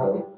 Amen.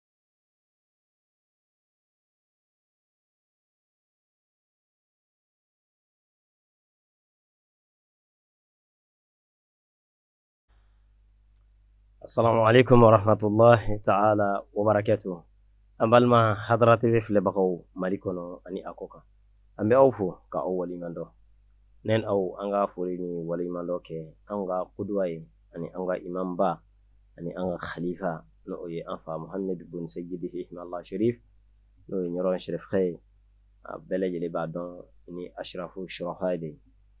السلام عليكم ورحمة الله تعالى وبركاته أمبال ما حضرت بفل بقو مالكونو أني أكوكا أمبي أوفو كأول إيمان دو نين أو أنغا فوريني ولي إيمان دو كي أنغا قدوائي أني أنغا إمام با أني أنغا خليفة نوي أنفا محمد بن سيدي في إحمى الله شريف نوي نيرون شريف خي بلاجي لي بعدون إني أشرف شرفايدي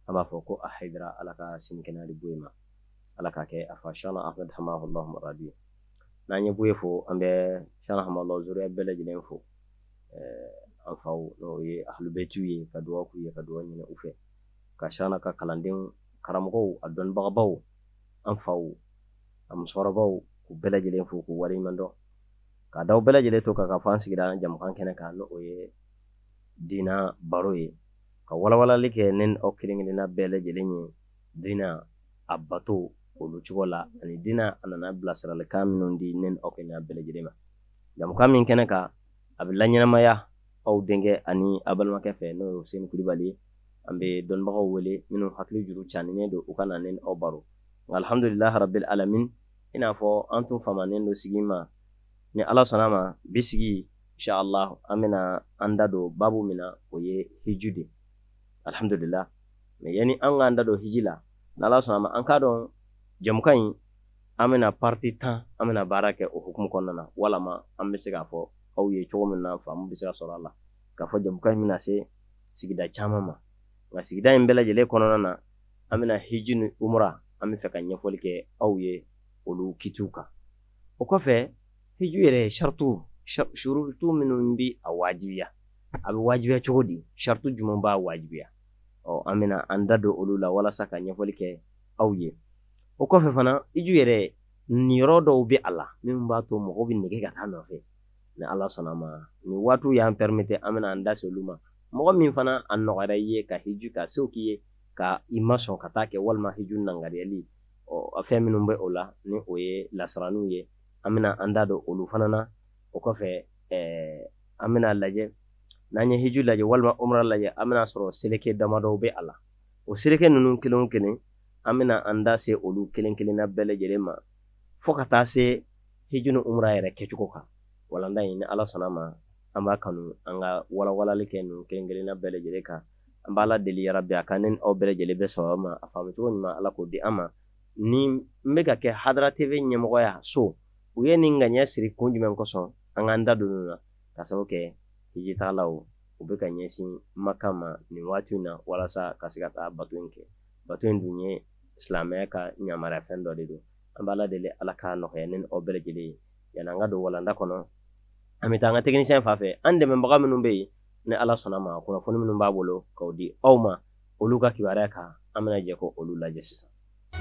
أما فوكو أحيدرا ألقا سنكنا لبويمة ala k'a kɛ a fa shana ahmed hamahu allah maradi na ye bɔ ye fo an shana hamahu allah zuriya bɛɛ lajɛlen fo eh, an faw n'o ye ahlu ahlubetiw ye ka duwawu k'u ye ka duwawu ɲini ufe fɛ ka shana ka kalandenw karamɔgɔw adon dɔnnibagabaw an faw a musokɔrɔbaw k'u bɛɛ lajɛlen fo k'u waleɲuman dɔn k'a daw bɛɛ lajɛlen to kan k'a fɔ an sigira jamukan kɛnɛ kan n'o ye dina baro ye ka wala wala ne nen aw kelen-kelenna bɛɛ lajɛlen ye diina a olu cogo la ani diinɛ a nana bilasiralikan minnu di ne ni aw kɛnɛya bɛɛ lajɛlen ma jamukan min kɛnɛ kan a bɛ laɲɛnamaya aw denkɛ ani a balimakɛ fɛ n'o ye Huseni Kulibali ye an bɛ dɔnnibagaw wele minnu hakili juru caninen don u ka na ne ni aw baro nka alihamudulilahi rabil alamin i n'a fɔ an tun famanen don sigi ma ni ala sɔnna ma bi sigi insha Allah an bɛna an da don babu min na o ye hiju de alihamudulilahi mɛ yanni an k'an da don hiji la n'ala sɔnna ma an k'a dɔn jamukan yi an bena pariti tan an bena baara kɛ o hukumu kɔnɔna na walama an be se k'a fɔ aw ye cogo min na faamu be se ka sɔrɔ a la k'a fɔ jamukan bena se sigida caaman ma nka sigida ɲi bɛlajɛlen kɔnɔna na an bena hiji ni umura an be fɛ ka ɲɛfɔli kɛ aw ye olu kitiw kan o kɔfɛ hiju yɛrɛ sharitu shurutu minnu bi a waajibiya a be waajibiya cogo di sharitu juman b'a waajibiya ɔ an bena an da don olu la walasa ka ɲɛfɔli kɛ aw ye o kɔfɛ fana i ju yɛrɛ niyɔrɔ dɔw be a la min b'a to mɔgɔw bɛ nege ka taa nɔfɛ ni ala sɔnna ma nin waatiw y'an pɛrimete an bɛna an da olu ma mɔgɔ min fana a nɔgɔyara i ye ka hiju ka sew k'i ye ka i ma ka taa kɛ walima hiju nangariyali fɛn minnu bɛ o la ni o ye lasaraniw ye an bɛna an da don olu fana na o kɔfɛ an bɛna lajɛ n'an ye hiju lajɛ walima umra lajɛ an bɛna sɔrɔ seleke damadɔ bɛ a la o seleke ninnu kelen o kelen an bɛna an da se olu kelen kelenna bɛɛ lajɛlen ma fo ka taa se hiji ni umra yɛrɛ kɛcogo kan walanda in ni ala sɔnna ma an b'a kanu an ka walawalali kɛ ninnu kelen kelenna bɛɛ lajɛlen kan an b'a la deli yarabi a ka ne aw bɛɛ lajɛlen bɛ sababa ma a faamu ɲuman ala k'o di an ma ni n bɛ ka kɛ hadara tv ɲɛmɔgɔya so u ye nin ŋaniya siri kun jumɛn kosɔn an k'an da don na ka sababu kɛ hiji tagalaw u bɛ ka ɲɛsin maka ma nin waati na walasa ka se ka taa bato in kɛ bato in dun ye silamɛya ka yamaruya fɛn dɔ de don an b'a la deli ala k'a nɔgɔya ni o bɛɛ lajɛlen ye yani an ka don walanda kɔnɔ an bɛ taa an ka tɛkinisiyɛn fan fɛ an dɛmɛbaga minnu bɛ yen ni ala sɔnna ma kunnafoni minnu b'a bolo k'o di aw ma olu ka kibaruya kan an bɛna jɛ k'olu lajɛ sisan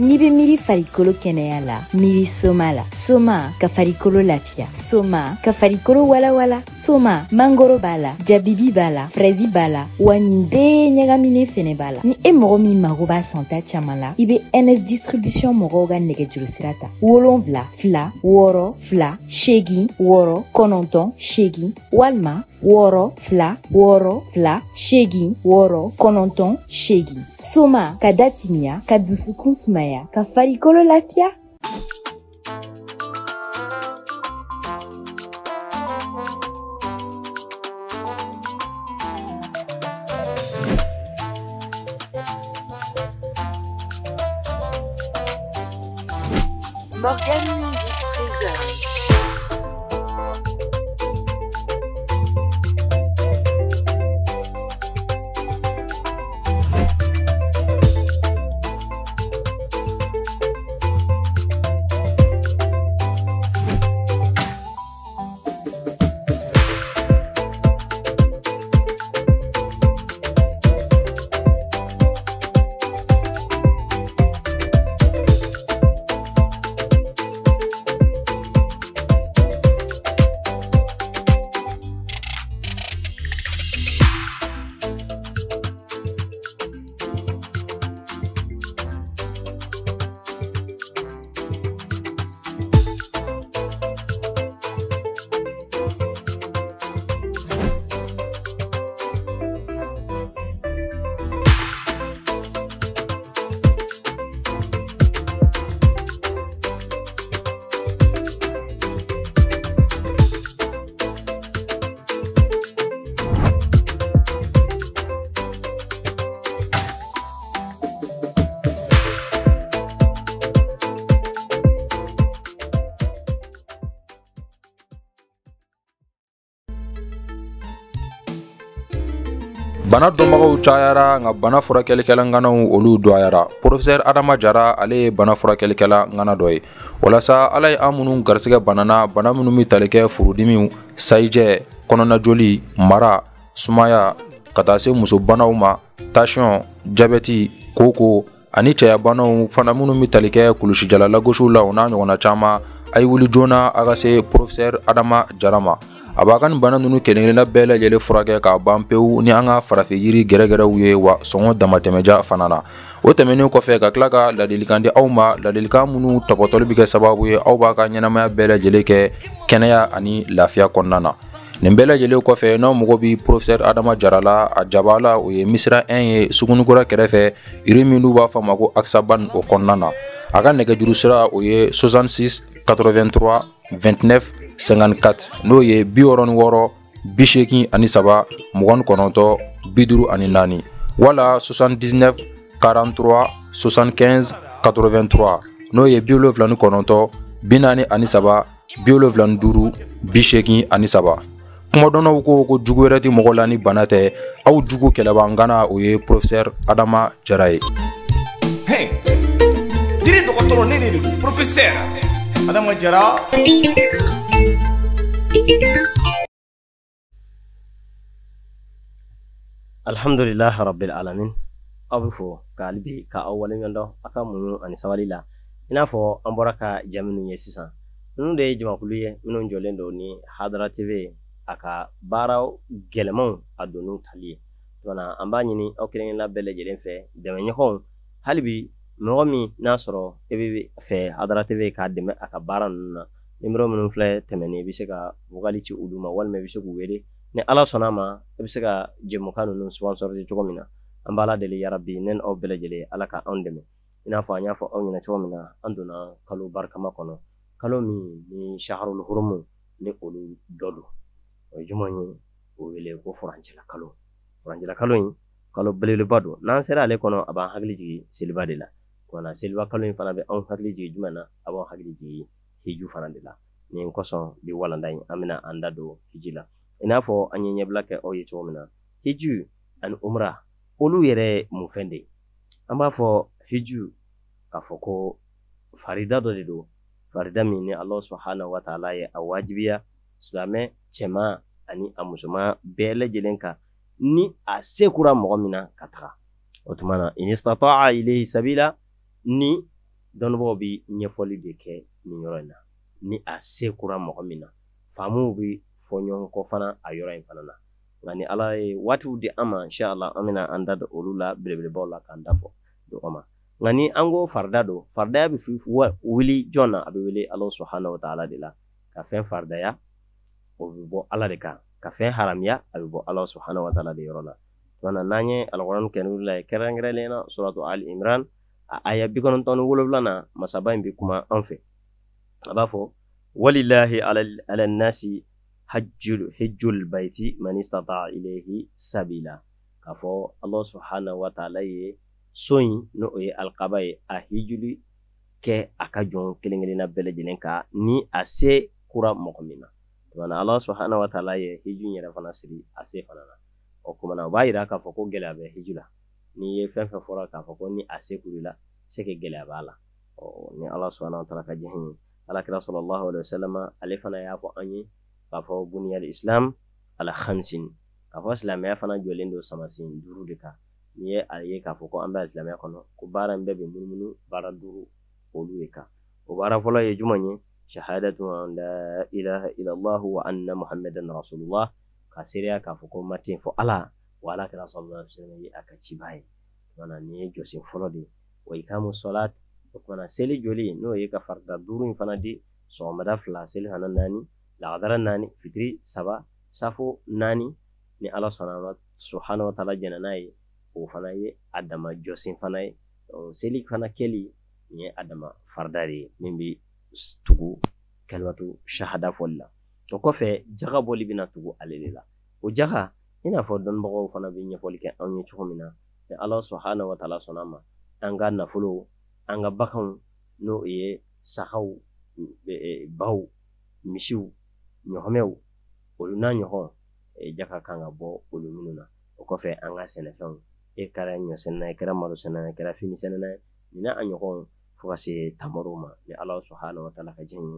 n'i be miiri farikolo kɛnɛya la miiri soma la soma ka farikolo lafiya soma ka farikolo walawala soma mangoro b'a la jabibi b'a la frɛzi b'a la wa nin bɛɛ ɲagaminen fɛnɛ b'a la ni e mɔgɔ min mago b'a santa caaman la i be ns distribution mɔgɔw ka nɛgɛjuru sira ta wolonfila fila wɔɔrɔ fila seegin wɔɔrɔ kɔnɔntɔn seegin walima wɔɔrɔ fila wɔɔrɔ fila seegin wɔɔrɔ kɔnɔntɔn seegin soma ka datimiya ka dusukun sumaya Andrea Caffari Morgane bana dɔnbagaw cayara nka bana furakɛlikɛla ŋanaw olu dɔgɔyara porofɛsɛr adama jara ale ye bana furakɛlikɛla ŋana dɔ ye walasa ala ye an minnu garisigɛ banana bana minnu be tali kɛ furudimiw sayijɛ kɔnɔnajoli mara sumaya ka taa se musobanaw ma tasiyɔn jabɛti koko ani cɛyabanaw fana minnu be tali kɛ kulusijala lagosiw la o n'a ɲɔgɔnna caaman a ye wuli joona a ka se porofɛsɛr adama jara ma a b'a ka nin bana ninnu kelenkelenna bɛɛ lajɛlen furakɛ k'a ban pewu ni an ka farafin yiri gɛrɛgɛrɛw ye wa sɔngɔ damatɛmɛja fana na o tɛmɛnen kɔfɛ ka tila ka ladilikan di aw ma ladilikan minnu tɔpɔtɔli bɛ kɛ sababu ye aw b'a ka ɲɛnamaya bɛɛ lajɛlen kɛ kɛnɛya ani lafiya kɔnɔna na nin bɛɛ lajɛlen kɔfɛ n'aw mago bi professeur adama jarala a jaba la o ye misira 1 ye sugunikura kɛrɛfɛ iri min n'u b'a fɔ ma ko axaban o kɔnɔna na a ka nɛgɛjuru sira o ye 66 83 29 54 n'o ye biwɔrɔni wɔrɔ ni bi seegin ani saba mugan ni biduru ani naani wala 79 43 75 n'o ye bi wolonfila ni ani saba bi wolonfila ni duuru bi ani saba kumadɔnnaw ko ko jugu wɛrɛ tɛ mɔgɔ la ni bana tɛ aw jugu kɛlɛbangana o ye professɛr adama jara ye hey, adama jara alhamdulillah rabbil alamin aw be fo ka ka aw waleɲuman a ka muɲu ani sabali la i n'a fɔ an bɔra ka ja minnu ye sisan nunu de ye jamakulu ye minnu jɔlen do ni hadara tv a ka baara gɛlɛmanw a donn'u tali ye tuma an b'a ɲini aw kelen kelenna bɛɛ lajɛlen fɛ dɛmɛ ɲɔgɔnw halibi mɔgɔ min n'a sɔrɔ i be fɛ hadara tv k'a dɛmɛ a ka baara nunu na nimero minnu filɛ tɛmɛni i bɛ se ka wagali ci olu ma walima i bɛ se k'u wele ni ala sɔnna ma i bɛ se ka jɛmukan ninnu sponsorise cogo min na an b'a la deli yarabi ne ni aw bɛɛ lajɛlen ala ka anw dɛmɛ i n'a fɔ an y'a fɔ aw ɲɛna cogo min na an donna kalo barikama kɔnɔ kalo min ni saharul hurumu ni olu dɔ don o ye jumɛn ye o wele ko furancɛla kalo in kalo belebeleba don n'an sera ale kɔnɔ a b'an hakili jigin seliba de la kumana seliba kalo in fana bɛ anw hakili jigin jumɛn na a b'anw hakili jigin hiju fana de la nin kosɔn bi walanda in an bɛna an da don hiji la i n'a fɔ an ye ɲɛbila kɛ aw ye cogo min na hiju ani umra olu yɛrɛ ye mun fɛn de an b'a fɔ hiju k'a fɔ ko farida dɔ de don farida min ni alahu subahana wa taala ye a waajibiya silamɛ cɛman ani a musoman bɛɛ lajɛlen kan ni a se kura mɔgɔ min na ka taga o tuma na inistata'a ilayhi sabila ni dɔnnibaw bi ɲɛfɔli de kɛ nin yɔrɔ in na ni a se kura mɔgɔ min na faamaw bɛ fɔ ɲɔgɔn kɔ fana a yɔrɔ in fana na nka ni ala ye waatiw di an ma insha an bɛna an da olu la belebelebaw la k'an da fɔ ɲɔgɔn ma nka ni an ko farida don faridaya bɛ wuli jɔn na a bɛ wuli ala subahanahu wa de la ka fɛn faridaya o bɛ bɔ ala de kan ka fɛn haramiya a bɛ bɔ ala subahanahu wa de yɔrɔ la tuma n'an ye alakɔrɔni kɛnɛ la ye kɛrɛnkɛrɛnlen na suratu ali imran a aya bi kɔnɔntɔn na masaba in bɛ kuma an fɛ a b'a fɔ walilahi ala nasi hajjul hijjul baiti man istata ilayhi sabila k'a fɔ alahu subahana wa taala ye so in n'o ye alikaba ye a hijuli kɛ a ka jɔn kelen kelenna bɛɛ lajɛlen kan ni a se kura mɔgɔ min na tumana alahu subahana wa taala ye hiju in yɛrɛ fana siri a se fana na o kumana o b'a yira k'a fɔ ko gɛlɛya bɛ hiju la n'i ye fɛn fɛn fɔra k'a fɔ ko ni a se kur'i la se ke gɛlɛya b'a la ɔ ni ala subahana wa taala ka jɛn ye alakira sallallahu alaihi wasallam ale fana y'a fɔ an ye k'a fɔ buniyal islam ala khamsin k'a fɔ silamɛya fana jɔlen don samasen duuru de kan n'i ye a ye k'a fɔ ko an bɛ silamɛya kɔnɔ ko baara in bɛɛ bɛ munumunu baara duuru olu de kan o baara fɔlɔ ye jumɛn ye shahadatu an la ilaha illallah wa anna muhammadan rasulullah ka seereya k'a fɔ ko ma ten fɔ ala wa alakira sallallahu alaihi wasallam ye a ka ciba ye wala nin ye jɔsen fɔlɔ de ye wa ikamu salat O tumaumana seli joli n'o ye ka farida duuru in fana di sɔgɔmada fila seli selihana naani laadadara naani fitiri saba safo naani ni ala sɔnna su hana taara j n'a ye o fana ye a dama jɔsen fana ye seli fana kɛli nin ye a dama farida de ye min bɛ tugu kɛlɛbato shahada fɔli la o kɔfɛ jaga bɔli bɛna tugu ale de la o jaga i n'a fɔ dɔnnibagaw fana bɛ ɲɛfɔli kɛ anw ye cogo min na ala sɔn hana wa taa sɔnna ma an ka nafolo an ka baganw n'o ye sagaw e, e, baw misiw ɲaamɛw olu n'a ɲɔgɔn e, ja ka kan ka bɔ olu minnu na o kɔfɛ an ka sɛnɛfɛnw e kɛra ɲɔ sɛnɛ i kɛra malo sɛnɛ i kɛra fini sɛnɛ nin a ɲɔgɔn fo ka se tamaro ma ni ala sɔn hali ala ka diɲɛ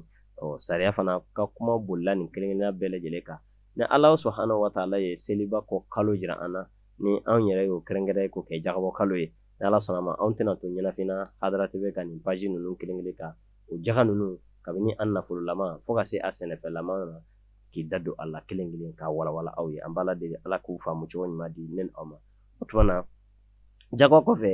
ye sariya fana ka kuma bolila nin kelenkelenna bɛɛ lajɛlen kan ni ala sɔn hana waala ye seliba kɔ kalo jira an na ni anw yɛrɛ y'o kɛrɛnkɛrɛn ye k'o kɛ jabɔ kalo ye ni ala sɔnna ma anw tɛna to ɲɛnafin na hadara tv ka nin paji ninnu kelen kelen kan o jaga ninnu kabini an nafololama fo ka se a sɛnɛfɛlama na k'i da don a la kelen kelen k'a walawala aw ye an b'a la deli ala k'u faamu cogo ɲuman di ne aw ma o tuma na jago kɔfɛ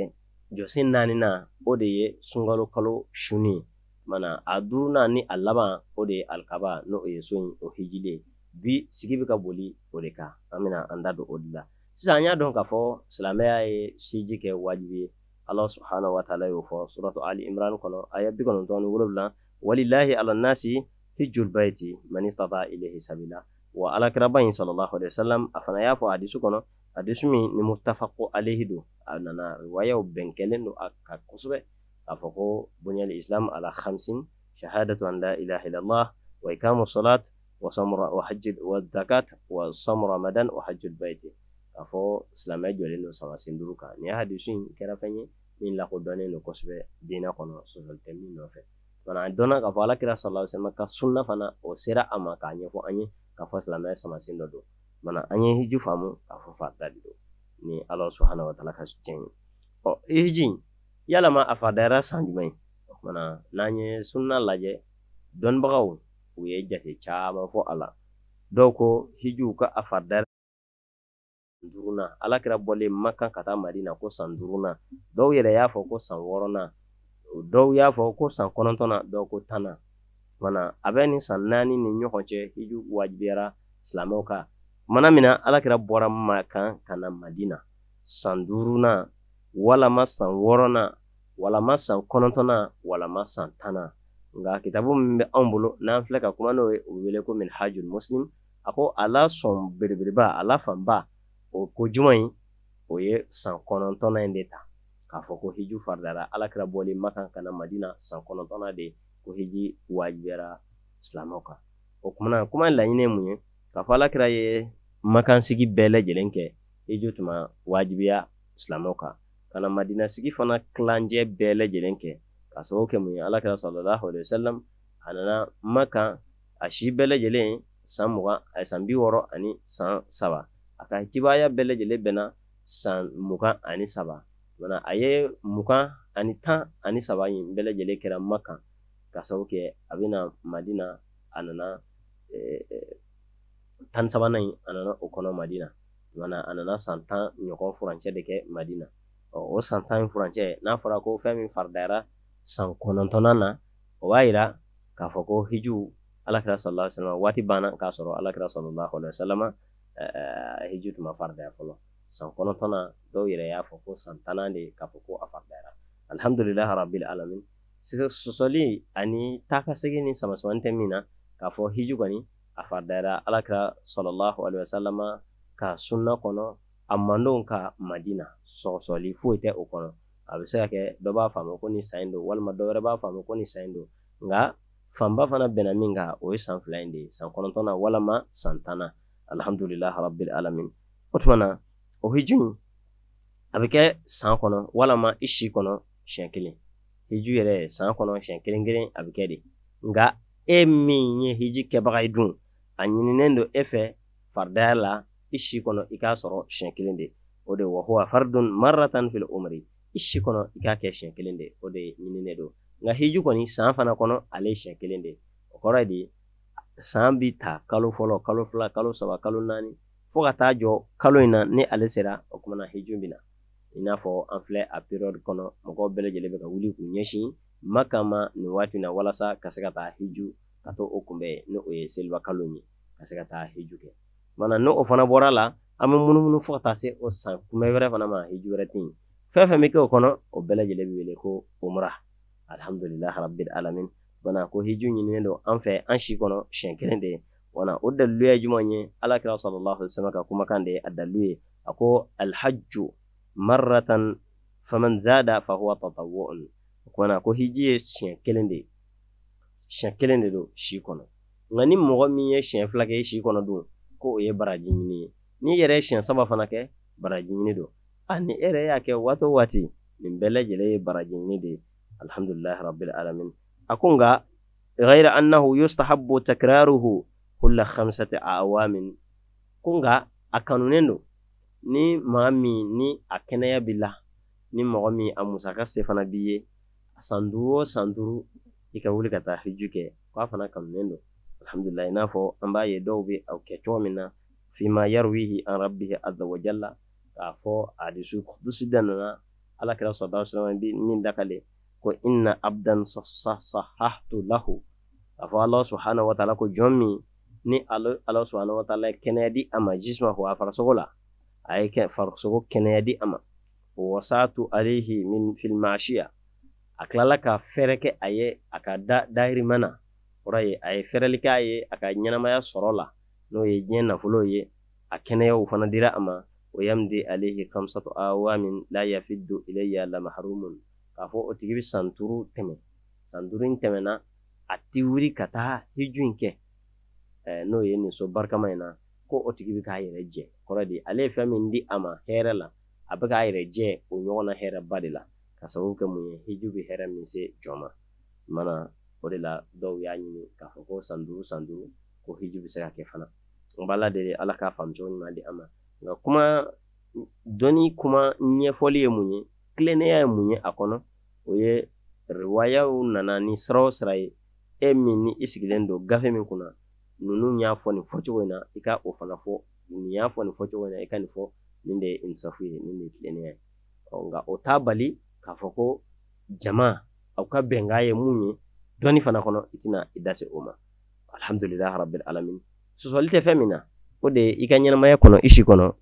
jɔsen naaninan o de ye sunkalo suni mana a duurunan ni a laban o de ye alikaba n'o ye so in o hijile bi sigi bɛ ka boli o de kan an bɛna an da don o de la sisan an y'a dɔn k'a fɔ silamɛya ye siji kɛ wajibi ye ala subahana wataala y'o fɔ suratu ali imran kɔnɔ a ye bi kɔnɔntɔn ni wolonwula walilahi ala nasi hijulbayiti manistata ilehi sabila wa alakiraba in sallallahu alaihi wasallam a fana y'a fɔ hadisu kɔnɔ hadisu min ni mutafaqu alehi don a nana riwayaw bɛn kɛlen a kan kosɛbɛ k'a fɔ ko bonyali islam ala hamsin shahadatu an la ilaha illallah wa ikamu salat wa samra wa hajj wa zakat wa samra ramadan wa hajjul bayti K'a fɔ silamɛ jɔlen don sama sen duuru kan nin hadisu in kɛra fɛn ye min lakodɔnnen don kosɛbɛ diinɛ kɔnɔ sɔsɔli tɛ min nɔfɛ voilà a dɔnna k'a fɔ alakira salalahu sama ka sunna fana o sera a ma k'a ɲɛfɔ an ye k'a fɔ silamɛya samasen dɔ don mana an ye hiji faamu k'a fɔ faata de don ni Alahu subahana wataala ka cɛ ye ɔ hiji in yalama a faadayara san jumɛn o kumana n'an ye sunna lajɛ dɔnnibagaw u ye jate caman fɔ a la dɔw ko hijiw ka a faadayara duurunan alakira bɔlen makan ka taa madina ko san duurunan dɔw yɛrɛ y'a fɔ ko san wɔɔrɔnan dɔw y'a fɔ ko san kɔnɔntɔnna dɔw ko tanna mana a bɛ nin san naani ni ɲɔgɔn cɛ hiju wajibiyara silamɛw kan mana min alakira bɔra makan ka na madina san duurunan walama san wɔɔrɔnan walama san kɔnɔntɔnnan walama san tanna nka kitabu min bɛ anw bolo n'an filɛ ka kuma n'o ye o wele ko min muslim a ko ala sɔn belebeleba ala fanba o ko juman ye o ye san kɔnɔntɔnna in de ta k'a fɔ ko hiji faridara alakira bɔlen makan kana madina san kɔnɔntɔnna de ko hiji wajibiyara silamɛw kan o kumana kuma laɲini ye mun ye k'a fɔ alakira ye makansigi bɛɛ lajɛlen kɛ hiji tuma wajibiya silamɛw kan kana madina sigi fana kilancɛ bɛɛ lajɛlen kɛ k'a sababu kɛ mun ye alakira sallallahu alaihi wasallam a nana makan a si bɛɛ lajɛlen san mugan san bi wɔɔrɔ ani san saba a ka cibaya bɛɛ lajɛlen bɛnna san mugan ani saba mana a ye mugan ani tan ani saba in bɛɛ lajɛlen kɛra makan ka sababu kɛ a bɛna madina a nana e, e, tan sabanan in a nana o kɔnɔ madina mana a nana san tan ɲɔgɔn furancɛ de kɛ madina ɔ o san tan furancɛ n'a fɔra ko fɛn min faridayara san kɔnɔntɔnnan na o b'a yira k'a fɔ ko hijiw alakira sɔrɔla salama waati banna k'a sɔrɔ alakira sɔrɔla salama Eh, eh, hiji tun ma faridaya fɔlɔ san kɔnɔntɔn na dɔw yɛrɛ y'a fɔ ko san tana de k'a fɔ ko a faridayara alihamudulilayi rabil alamin sɔsɔli ani takasegin ni samasamanin tɛ min na k'a fɔ hiju kɔni a faridayara alakira sɔlɔlahu alayhi wa ka sunna kɔnɔ a mandon ka madina sɔsɔli foyi tɛ o kɔnɔ a bɛ se ka kɛ dɔ b'a faamu ko ni san do don walima dɔ wɛrɛ b'a faamu ko ni san do don nka fanba fana bɛnna min kan o ye san fila in de ye san kɔnɔntɔn na walima san tan alhamdulilah rabil alamin o tuma na o hiju in a bɛ kɛ san kɔnɔ walama i si kɔnɔ siɲɛ kelen hiju yɛrɛ san kɔnɔ siɲɛ kelen kelen a bɛ kɛ de nka e min ye hiji kɛbaga ye dun a ɲininen don e fɛ faridaya la i si kɔnɔ i k'a sɔrɔ siɲɛ kelen de o de wa huwa faridun maratan fil umri i si kɔnɔ i k'a kɛ siɲɛ kelen de o de ɲininen don nka hiju kɔni san fana kɔnɔ ale ye siɲɛ kelen de o kɔrɔ ye de san bi ta kalo fɔlɔ kalo fila kalo saba kalo naani fo ka taa jɔ kalo in na ni ale sera o kumana hiju bina i n'a fɔ an filɛ a periyɔdi kɔnɔ mɔgɔw bɛɛ bɛ ka wuli k'u ɲɛsin makama nin waati na walasa ka se ka taa hiju ka to o kunbɛn ni o ye seliba kalo ye ka se ka taa hiju kɛ mana ni o fana bɔra la an bɛ munumunu fo ka taa se o san kunbɛn wɛrɛ fana ma hiju wɛrɛ tɛ yen fɛn fɛn bɛ kɛ o kɔnɔ o bɛɛ lajɛlen wele ko umra alhamdulilahi rabil alamin wana ko hiju ɲininen don an fɛ an si kɔnɔ siɲɛ kelen de ye wala o dalu ye jumɛn ye ala kɛra sɔrɔla sama ka kumakan de ye a dalu ye a ko alihajo marara tan faamada fa papa wala ko hiji ye siɲɛ kelen de ye siɲɛ kelen de don si kɔnɔ nka ni mɔgɔ min ye siɲɛ fila kɛ si kɔnɔ don ko o ye baraji ɲini ye n'i yɛrɛ ye siɲɛ saba fana kɛ baraji ɲini don a ni e yɛrɛ y'a kɛ waati waati nin bɛɛ lajɛlen ye baraji ɲini de ye rabbil alamin أكونغا غير أنه يستحب تكراره كل خمسة أعوام كونغا أكانونينو ni maga min ni a kɛnɛya bi la ni mɔgɔ min a musaka se fana b'i ye san duuru o san duuru i ka wuli ka taa hiju kɛ k'a fana kanunen don alhamdulillah i n'a fɔ an b'a ye dɔw bɛ aw kɛ cogo min na fima yarwihi an rabbihi azza wa jalla k'a fɔ a dusu dusu da nana ala kɛra sɔrɔ da sɔrɔ min dakale ko inna abdan sahahtu lahu a fɔ ala subahana wa taala ko jɔn min ni ala subahana wa taala ye kɛnɛya di a ma jisuma ko a farisogo la a ye farisogo kɛnɛya di a ma wasatu alihi min filmasiya a tilala ka fɛɛrɛ kɛ a ye a ka da dahirima na kɔrɔ ye a ye fɛɛrɛli kɛ ye a ka ɲɛnamaya sɔrɔ la n'o ye diɲɛ nafolo ye a kɛnɛyaw fana dira a ma o yamdi alihi kamsatu awamin la yafiddu ilayya k'a fɔ o tigi bɛ san duuru tɛmɛ san duuru in tɛmɛna a ti wuli ka taa hiju in kɛ n'o ye nin so barikama in na ko o tigi bɛ k'a yɛrɛ jɛ kɔrɔ de ale ye fɛn min di a ma hɛrɛ la a bɛ k'a yɛrɛ jɛ o ɲɔgɔn na hɛrɛba de la ka sababu kɛ mun ye hiju bɛ hɛrɛ min se jɔn ma mana o de la dɔw y'a ɲini k'a fɔ ko san duuru san duuru ko hiju bɛ se ka kɛ fana n b'a la ala k'a faamu cogo ɲuman di an ma nka kuma dɔnni kuma ɲɛfɔli ye mun ye kilennenya ye mun ye a kɔnɔ o ye riwayaw nana ni sira o sira ye e min ni i sigilen don gafe min kunna ninnu y'a fɔ nin fɔcogo na i e ka o fana fɔ nin y'a fɔ nin fɔcogo na i ka nin fɔ nin de ye insafu ye nin de ye kilennenya ye nka o t'a bali k'a fɔ ko jama aw ka bɛnkan ye mun ye dɔɔni fana kɔnɔ i tɛna i da o ma alhamdulilahi rabil sɔsɔli tɛ fɛn min na o de i ka ɲɛnamaya kɔnɔ i e si kɔnɔ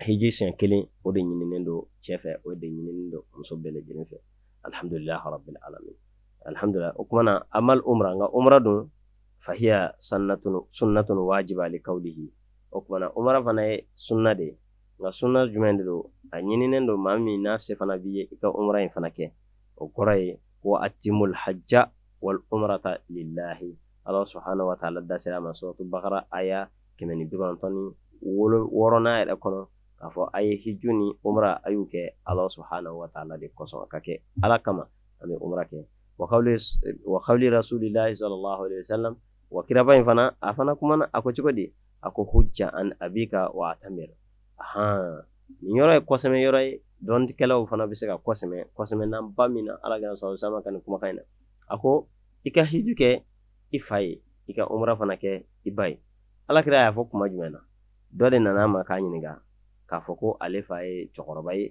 hiji siɲɛ kelen o de ɲininen don cɛ fɛ o de ɲininen don muso bɛɛ lajɛlen fɛ alhamdulilahi rabil alamin alhamdulilah o kumana amal umra nka umra dun fahiya sunnatun sunnatun wajiba li kaulihi o kumana umra fana ye sunna de nka sunna jumɛn de don a ɲininen don maa min n'a se fana b'i ye i ka umra in fana kɛ o kɔrɔ ye wa atimul hajja wal umrata lillahi ala subhanahu wa taala dasera ma suratu bakara aya kɛmɛ ni bi kɔnɔntɔn ni wɔɔrɔnan yɛrɛ kɔnɔ k'a fɔ a ye hiju ni umra a y'u kɛ ala subhanahu wa taala de kosɔn ka kɛ ala kama an bɛ umra kɛ wa kawli rasulilahi sallallahu alaihi wasallam wa kiraba in fana a fana kumana a ko cogo di a ko hujja an abika wa atamir ahan ni yɔrɔ ye kɔsɛmɛ yɔrɔ ye dɔnnikɛlaw fana bɛ se ka kɔsɛmɛ kɔsɛmɛ n'an ba min na ala kana sɔrɔ sama ka nin kumakan in na a ko i ka hiju kɛ i fa ye i ka umra fana kɛ i ba ye ala kira y'a fɔ kuma jumɛn na dɔ de nana ma k'a ɲininka K'a fɔ ko ale fa ye cɛkɔrɔba ye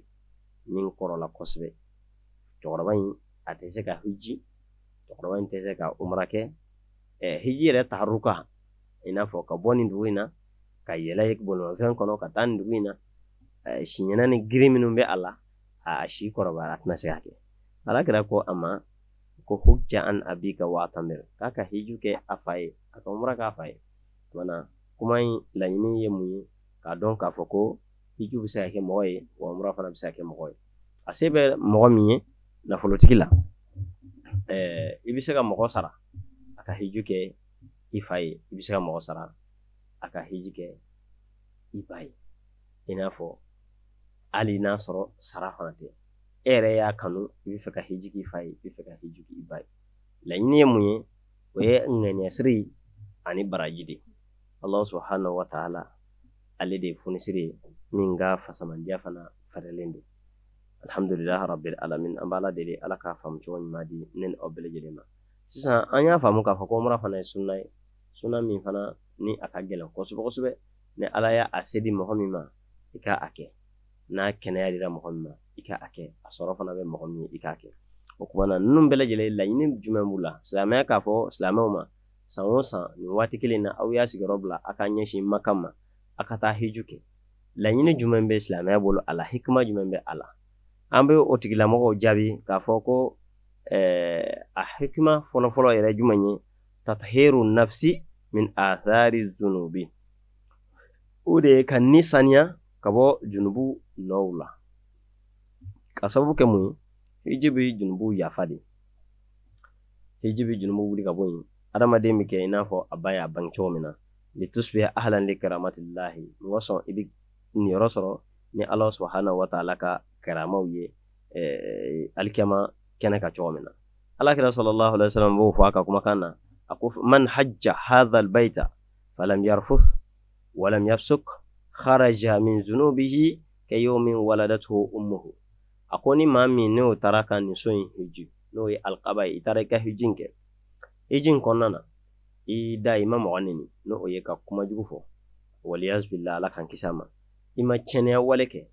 min kɔrɔla kosɛbɛ cɛkɔrɔba in a tɛ se ka hiji cɛkɔrɔba in tɛ se ka umra kɛ hiji yɛrɛ taar'u i n'a fɔ ka bɔ nin dugu na ka yɛlɛ bolimafɛn kɔnɔ ka taa nin dugu in na siɲɛna ni girin minnu bɛ a la a si kɔrɔbaya tɛna se k'a kɛ alakira ko a ma ko huja an abika wa atamir k'a ka hiju kɛ a fa ye a ka umra k'a fa ye kuma in laɲini ye mun ye k'a dɔn k'a fɔ ko i ju bɛ se ka kɛ mɔgɔ ye wa mura fana bɛ se ka kɛ mɔgɔ ye a se bɛ mɔgɔ min ye nafolotigi la i bɛ se ka mɔgɔ sara a ka hiji kɛ i fa ye i bɛ se ka mɔgɔ sara a ka hiji kɛ i ba ye i n'a fɔ hali n'a sɔrɔ sara fana tɛ e yɛrɛ y'a kanu i bɛ fɛ ka hiji k'i fa ye i bɛ fɛ ka hiji k'i ba ye laɲini ye mun ye o ye ŋaniya ani baraji de Allahu subahanahu wa taala ale de ye fonisiri ye min ka fasamandiya fana faralen don alhamdulilah rabil alamin an b'ala deli ala k'a faamu ɲuman di ne ni aw bɛɛ ma sisan an y'a faamu k'a fɔ ko mura fana ye sunna ye sunna min fana ni a ka gɛlɛn kosɛbɛ kosɛbɛ ni ala y'a a se mɔgɔ min ma i ka a kɛ n'a kɛnɛya dira mɔgɔ min ma i ka a kɛ a sɔrɔ fana bɛ mɔgɔ min ye i k'a kɛ o kuma na ninnu laɲini jumɛn b'u la silamɛya k'a fɔ silamɛw ma san o san nin waati kelen na aw y'a sigiyɔrɔ bila aw ka ɲɛsin makan ma akata hijuke taa hiju kɛ laɲini jumɛn bɛ silamɛya bolo a la hikima jumɛn bɛ a la an bɛ o tigilamɔgɔw jaabi k'a fɔ ko a hikima fɔlɔfɔlɔ yɛrɛ jumɛn ye tathiru nafsi min athari zunubi o de ye ka ni saniya ka bɔ junubu nɔw la ka sababu kɛ mun ye hiji bɛ junubu yafa de hiji bɛ junubu wuli ka bɔ yen adamaden bɛ kɛ i n'a fɔ a ba y'a bange min na litusbiha ahlan li karamatillah ni wasɔn i bɛ niyɔrɔ sɔrɔ ni ala subahana wa taala ka karamaw ye alikiyama kɛnɛ ka cogo min na alakira sallallahu alaihi wasallam b'o fɔ a ka kumakan na a ko man hajja hadha albayta falam yarfuth walam yafsuk kharaja min zunubihi kayawmin waladathu ummuhu a ko ni maa min n'o taara ka nin so in hiji n'o ye alikaba ye i taara i ka hiji kɛ hiji kɔnɔna na i da i ma mɔgɔ neni ni o ye ka kuma jugu fɔ waliyazbila ala kan kisa ma i ma tiɲɛniya wale kɛ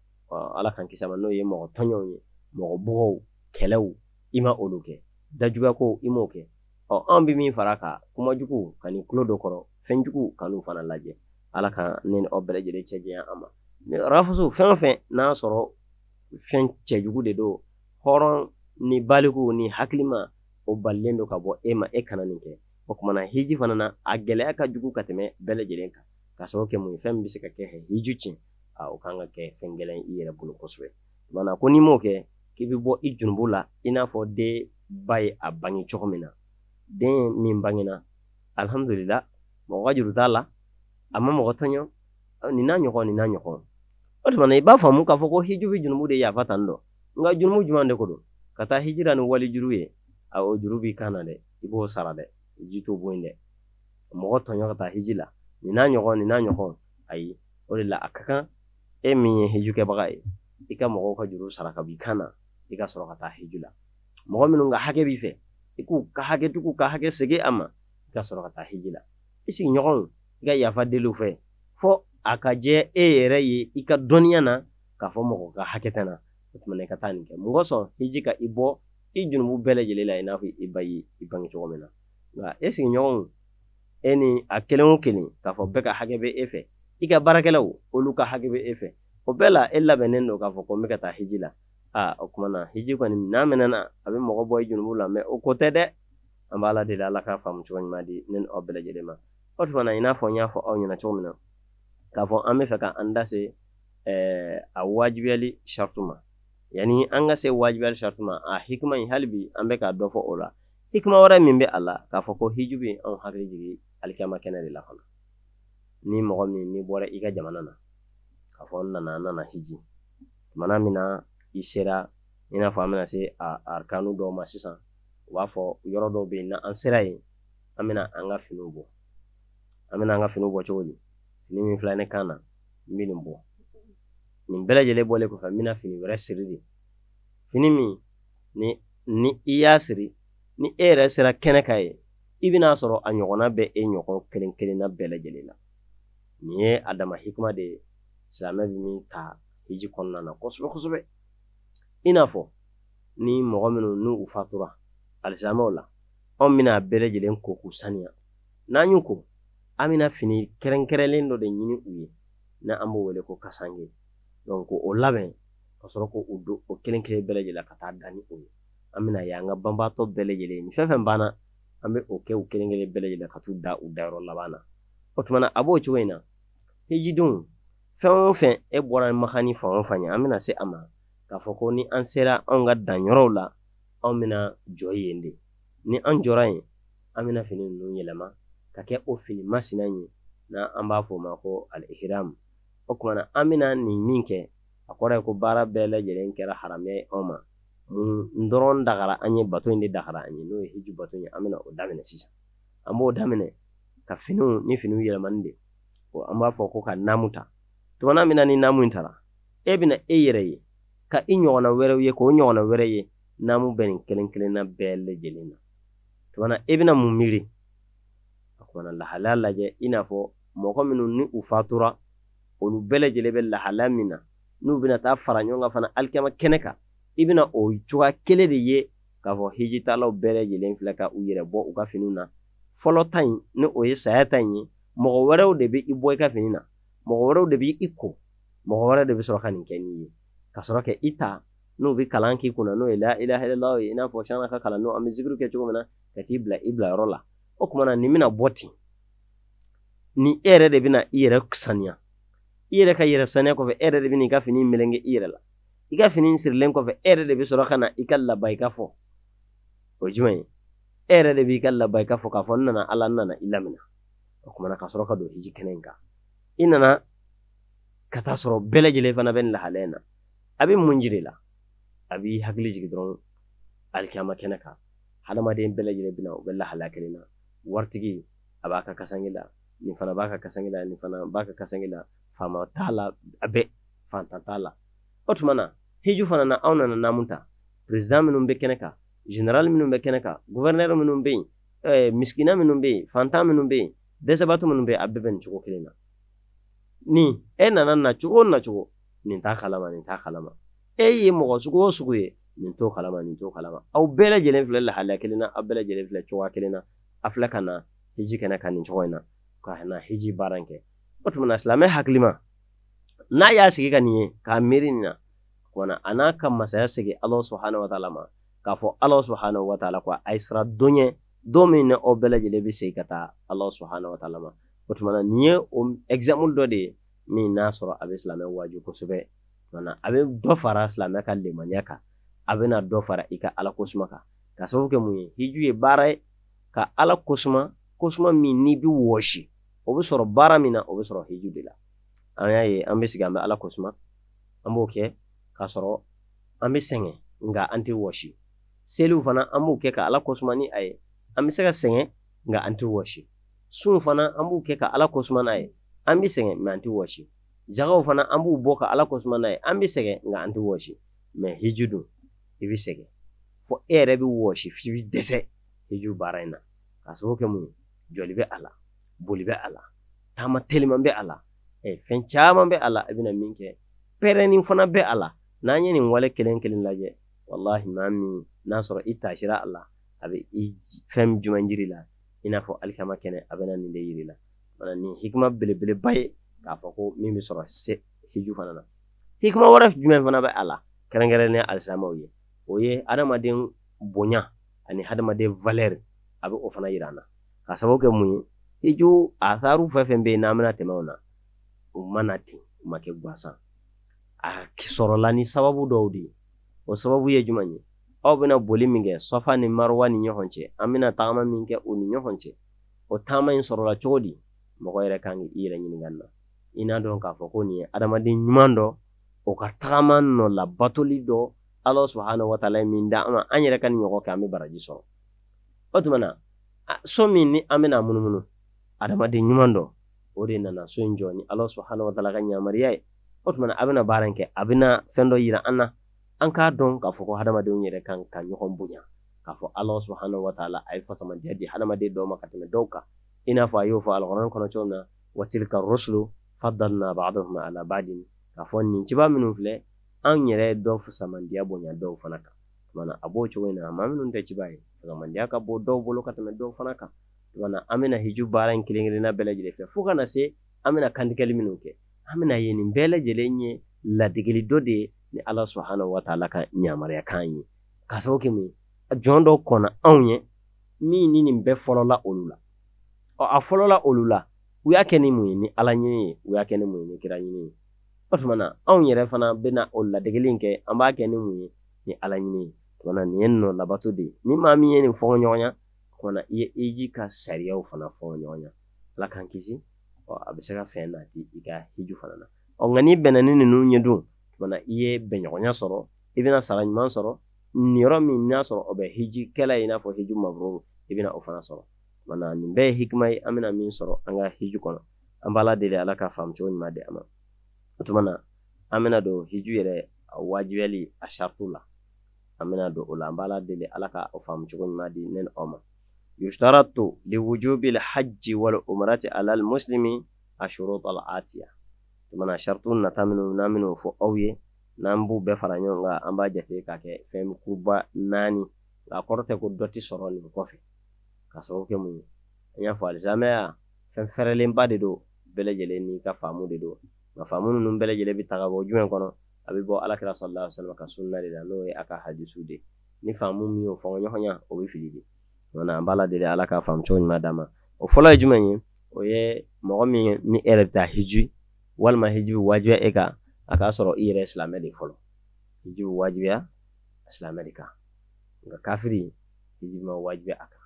ala kan kisa ma n'o ye mɔgɔ tɔɲɔw ye mɔgɔ bugɔw kɛlɛw i ma olu kɛ dajuguya ko i m'o kɛ ɔ an bɛ min fara kan kuma ka nin tulo dɔ kɔrɔ fɛn ka n'u fana lajɛ ala ka ne ni aw bɛɛ lajɛlen cɛ ma rafaso fɛn o fɛn n'a sɔrɔ fɛn cɛjugu de don hɔrɔn ni baliku ni hakilima o balilen don ka bɔ e ma e kana nin kɛ o kumana hiji fana na a gɛlɛya ka jugu ka tɛmɛ bɛɛ lajɛlen kan ka sababu kɛ mun ye fɛn min bɛ se ka kɛ hiju tiɲɛ a o kan ka kɛ fɛn gɛlɛn i yɛrɛ bolo kosɛbɛ mana ko n'i m'o kɛ k'i bɛ bɔ i junubo la i n'a fɔ den ba ye a bange cogo min na den min bangena alihamudulila mɔgɔ ka juru t'a la a ma mɔgɔ tɔɲɔ nin n'a ɲɔgɔn nin n'a ɲɔgɔn o tuma na i b'a faamu k'a fɔ ko hiju bɛ junubu de yafa tan dɔn nka junubu jumɛn de ko don ka taa hijira ni walijuru ye a o juru b'i kan na dɛ i b'o sara dɛ ji t'o bɔ yen dɛ hijila ni ka taa hiji la n'a nyogo ni n'a nyogo ai o Ika la akaka ka e ye hiju ke bagai i ka mɔgɔw ka juru sara ka b'i kana na i ka sɔrɔ ka taa hiju la b'i fe i k'u ka hakɛ to k'u ka hakɛ segin a ma i ka sɔrɔ ka taa hiji la i sigiɲɔgɔnw i ka yafa delu fe fo a e yɛrɛ ye i ka dɔnniya na k'a fo ka ka ka Nka e sigiɲɔgɔnw e ni a kelen o kelen k'a fɔ bɛɛ ka hakɛ bɛ e fɛ i ka baarakɛlaw olu ka hakɛ bɛ e fɛ o bɛɛ la e labɛnnen don k'a fɔ ko n bɛ ka taa hiji la aa o tuma na hiji kɔni n'a mɛnɛna a bɛ mɔgɔ bɔ i junubu la mɛ o ko tɛ dɛ an b'a ala deli ala k'a faamu cogo ɲuman di ne ni aw bɛɛ lajɛlen ma o tuma na i n'a fɔ n y'a fɔ aw ɲɛna cogo min na k'a fɔ an bɛ fɛ ka an da se ɛɛ a wajibiyali saratu ma yanni an ka se wajibiyali saratu ma a hikima in hali bi an bɛ k'a dɔ fɔ o la hikima wɛrɛ min bɛ a la k'a fɔ ko hiju bɛ anw hakili jigi alikiyama kɛnɛ de la fana ni mɔgɔ min n'i bɔra i ka jamana na k'a fɔ n nana n nana hiji jamana min na i sera i n'a fɔ an bɛna se a arkanu dɔw ma sisan u b'a fɔ yɔrɔ dɔw bɛ na an sera yen an bɛna an ka finiw bɔ an bɛna an ka finiw bɔ cogo di fini min filɛ ne kan na n bɛ nin bɔ nin bɛɛ lajɛlen bɔlen kɔfɛ n bɛna fini wɛrɛ siri de fini min ni ni i y'a siri ni e yɛrɛ sera kɛnɛ ka ye i bena sɔrɔ a ɲɔgɔnna bɛ e ɲɔgɔn kelen kelenna bɛɛ lajɛle la ni ye adama hikma de silamɛ bi min ta hiji kɔnɔna na kosɛbɛ kosɛbɛ i n'a fɔ ni mɔgɔ minnu ni u fatura alisilamɛw la anw bena bɛɛ lajɛlen ko k'u saniya n'an y'u ko an bena fini kɛrɛnkɛrɛnlen dɔ de ɲini u ye ni an b'o wele ko kasange donk o labɛn ka sɔrɔ ko u do o kelen kelen bɛɛ lajɛle la ka taa dani o ye an bɛna ye an ka banbaatɔ bɛɛ lajɛlen nin fɛn fɛn banna an bɛ o kɛ u kelen kelen bɛɛ lajɛlen ka t'u da u dayɔrɔ laban na o tuma na a b'o cogo in na hijidenw fɛn o fɛn e bɔra mahani fan o fan ye an bɛna se a ma k'a fɔ ko ni an sera anw ka danyɔrɔw la anw bɛna jɔ yen de ni an jɔra yen an bɛna fini ninnu yɛlɛma ka kɛ o fini masina ye na an b'a fɔ o ma ko alihiramu o tuma na an bɛna nin min kɛ a kɔrɔ ye ko baara bɛɛ lajɛlen kɛra haramuya ye anw ma n dagara an ye bato in de dagara an ye n'o ye hiji bato ye an bɛna o daminɛ sisan an b'o daminɛ ka finiw ni finiw yɛlɛmani de an b'a fɔ ko ka namu ta tumana min na ni namu in tara e bɛna e yɛrɛ ye ka i ɲɔgɔnna wɛrɛw ye k'o ɲɔgɔnna wɛrɛ ye namu bɛ nin kelen kelenna bɛɛ lajɛlen na tumana e bɛna mun miiri a kumana lahalaya lajɛ i n'a fɔ mɔgɔ minnu ni u fatura olu bɛɛ lajɛlen bɛ lahalaya min na n'u bɛna taa fara ɲɔgɔn kan fana alikɛma kɛnɛ kan i bɛna o cuga kelen de ye k'a fɔ hijitalaw bɛɛ lajɛlen filɛ ka u yɛrɛ bɔ u ka finiw na fɔlɔ ta in ni o ye saya ta ye mɔgɔ wɛrɛw de bɛ i bɔ i ka fini na mɔgɔ wɛrɛw de bɛ i ko mɔgɔ wɛrɛ de bɛ sɔrɔ ka nin kɛ n'i ye ka sɔrɔ kɛ i ta n'o bɛ kalan k'i kunna n'o ye la ilaha illallah ye i n'a fɔ sanga ka kalan n'o an bɛ zikiri kɛ cogo min na ka t'i bila i bilayɔrɔ la o tuma nin bɛna bɔ ten ni e yɛrɛ de bɛna i yɛrɛ saniya i yɛrɛ ka yɛrɛ saniya kɔfɛ e yɛrɛ de bɛna i ka fini meleke i yɛrɛ la i ka fini sirilen kɔfɛ e yɛrɛ de bɛ sɔrɔ ka na i ka laba i ka fɔ o ye jumɛn ye e yɛrɛ de b'i ka laba i ka fɔ k'a fɔ n nana ala n nana i lamina o kumana ka sɔrɔ ka don hiji kɛnɛ in kan i nana ka taa sɔrɔ bɛɛ lajɛlen fana bɛ nin lahalaya in na a bɛ mun jiri la a b'i hakili jigin dɔrɔn alikiyama kɛnɛ kan hadamaden bɛɛ lajɛlen bɛ na u bɛ lahalaya kelen na waritigi a b'a ka kasange la nin fana b'a ka kasange la nin fana b'a ka kasange la faama t'a la a bɛɛ fantan t'a la o tuma na hiju fanana aw nana namu ta président minnu bɛ kɛnɛ kan general minnu bɛ kɛnɛ kan gouverneur minnu bɛ yen eh, miskina minnu bɛ yen fantan minnu bɛ yen dɛsɛbaatɔ minnu bɛ yen a bɛɛ bɛ nin cogo kelen na nin e nana nacogo o nacogo nin t'a kalama nin t'a kalama e ye mɔgɔ sugu o sugu ye nin t'o kalama nin t'o kalama aw bɛɛ lajɛlen filɛ lahalaya kelen na aw bɛɛ lajɛlen filɛ cogoya kelen na a filɛ ka na hiji kɛnɛ kan nin cogo in na ka na hiji baara in kɛ o tuma na silamɛ hakilima n'a y'a sigi ka nin ye k'a miiri nin na kona ana ka masaya segi ala subhanahu wa ta'ala ma k'a fɔ ala subhanahu wa ta'ala ko a ye sira don ɲɛ don min na aw bɛɛ lajɛlen bɛ segin ka taa ala subhanahu wa ta'ala ma o tuma na nin ye o example dɔ de ye min n'a sɔrɔ a bɛ silamɛ waaju kosɛbɛ mana a bɛ dɔ fara silamɛ ka lemaniya kan a bɛna dɔ fara i ka ala kosuma kan ka sababu kɛ mun ye hiju ye baara ye ka ala kosuma kosuma min n'i bi wɔsi o bɛ sɔrɔ baara min na o bɛ sɔrɔ hiju de la an y'a ye an bɛ sigi an bɛ ala kosuma an b'o kɛ K'a sɔrɔ an bɛ sɛgɛn nka an tɛ wɔsi seliw fana an b'u kɛ ka ala kosman ni a ye an bɛ se ka sɛgɛn nka an tɛ wɔsi sun fana an b'u kɛ ka ala kosman n'a ye an bɛ sɛgɛn nka an tɛ wɔsi zagaw fana an b'u bɔ ka ala kosman n'a ye an bɛ sɛgɛn nka an tɛ wɔsi mɛ hji dun i bɛ sɛgɛn fɔ e yɛrɛ bɛ wɔsi f dɛsɛ hju baara in na k'a sababu kɛ mun jɔli bɛ a la boli bɛ a la taama teliman bɛ a la fɛn caman bɛ a la i bɛna min kɛ pɛrɛnni fana bɛ a la n'an ye nin wale kelen kelen lajɛ walahi maa min n'a sɔrɔ i taasira a la a bɛ i fɛn jumɛn jiri la i n'a fɔ alikama kɛnɛ a bɛ na nin de yiri la mana nin hikima belebeleba ye k'a fɔ ko min bɛ sɔrɔ se hiju fana na hikima wɛrɛ jumɛn fana bɛ a la kɛrɛnkɛrɛnnenya alisamaw ye o ye adamaden bonya ani hadamaden valeur a bɛ o fana yira an na ka sababu kɛ mun ye hiju asaru fɛn fɛn bɛ yen n'an bɛna tɛmɛ o na u mana ten u ma kɛ gansan a ah, sɔrɔla ni sababu dɔw de ye o sababu ye jumɛn ye aw bɛna boli min kɛ safa ni marwa ni ɲɔgɔn cɛ an bɛna tagama min kɛ o ni ɲɔgɔn cɛ o taama in sɔrɔla cogo di mɔgɔ yɛrɛ kan k'i yɛrɛ ɲininka na i n'a dɔn k'a fɔ ko nin ye adamaden ɲuman dɔ o ka tagama nɔ labatoli dɔ ala subahana wataala ye min da an ma an yɛrɛ ka nin ɲɔgɔn kɛ an bɛ baraji sɔrɔ o tuma na so min ni an bɛna munumunu adamaden ɲuman dɔ o de nana so in jɔ ni ala subahana wataala ka ɲamariya ye o tumana a bɛna baara kɛ a bɛna fɛn dɔ yira an na an k'a dɔn k'a fɔ ko hadamadenw yɛrɛ kan ka ɲɔgɔn bonya k'a fɔ ala subahana wa a ye fasamadiya di hadamaden dɔw ma ka tɛmɛ dɔw kan i n'a fɔ a y'o fɔ alakɔrɔn kɔnɔ cogo min na wa tilika rusulu fadalna ba'dahum ala ba'din k'a fɔ nin ciba minnu filɛ an yɛrɛ dɔ fasamadiya bonya dɔw fana kan tumana a b'o cogo in na maa minnu tɛ ciba ye fasamadiya ka bɔ dɔw bolo ka tɛmɛ dɔw fana kan tumana an bɛna hiju baara in kelen-kelenna bɛɛ lajɛlen fɛ fo ka na se an bɛna kantigɛli minnu kɛ an bɛna ye nin bɛɛ lajɛlen ye ladegeli dɔ de ni ala subahana wataala ka ɲamariya kan ye ka sababu kɛ mun ye jɔn dɔ kɔnna anw ye min ni nin bɛɛ fɔlɔla olu la ɔ a fɔlɔla olu la u y'a kɛ ni mun ye ni ala ɲini ye u y'a kɛ ni mun ye ni kira ɲini ye o tuma na anw yɛrɛ fana bɛna o ladegeli in kɛ an b'a kɛ ni mun ye ni ala ɲini ye tuma na nin ye nɔ labato de ye ni maa min ye nin fɔ ɲɔgɔn ya tuma na i ye eji ka sariyaw fana fɔ ɲɔgɔn ya ala k'an kisi a bɛ se ka fɛn nati i ka hiju fana na ɔ nka n'i bɛnna ni ninnu ye dun tumana i ye bɛnɲɔgɔnya sɔrɔ i bɛna sara ɲuman sɔrɔ nin yɔrɔ min n'a sɔrɔ o bɛ hiji hijikɛla i n'a fɔ hiju mabrur i bɛna o fana sɔrɔ tumana nin bɛɛ ye hikima ye an bɛna min sɔrɔ an ka hiju kɔnɔ an b'ala deli ala ka faamucogo ɲuman di a ma o tuma na an bɛna don hiju yɛrɛ a wajibiyali a saritu la an bɛna don o la an b'ala deli ala ka o faamucogo ɲuman di ne ni aw ma يشترط لوجوب الحج والعمرة على المسلم الشروط الآتية tumana sharitu nata minnu n'an minnu fɔ aw ye n'an b'u bɛɛ fara ɲɔgɔn kan an b'a jate k'a kɛ fɛn kuba naani nka a kɔrɔ tɛ ko dɔ ti sɔrɔ nin kɔfɛ ka sababu kɛ mun ye an y'a fɔ alizameya fɛn fɛrɛlenba de don bɛɛ lajɛlen n'i ka faamu de don nka faamu ninnu bɛɛ lajɛlen bɛ taga bɔ jumɛn kɔnɔ a bɛ bɔ alakira sɔlɔ la salama ka sunna de la n'o ye a ka hadisu de ni faamu min y'o fɔ ɲɔgɔn ya o bɛ fili de wana an b'a la deli ala k'a faamu cogo ɲuman d'a ma o fɔlɔ ye jumɛn ye o ye mɔgɔ min ni e yɛrɛ bɛ taa hiji walima hiji bɛ wajibiya e kan a k'a sɔrɔ i yɛrɛ silamɛ de fɔlɔ hiji bɛ silamɛ de kan nka kafiri hiji ma wajibiya a kan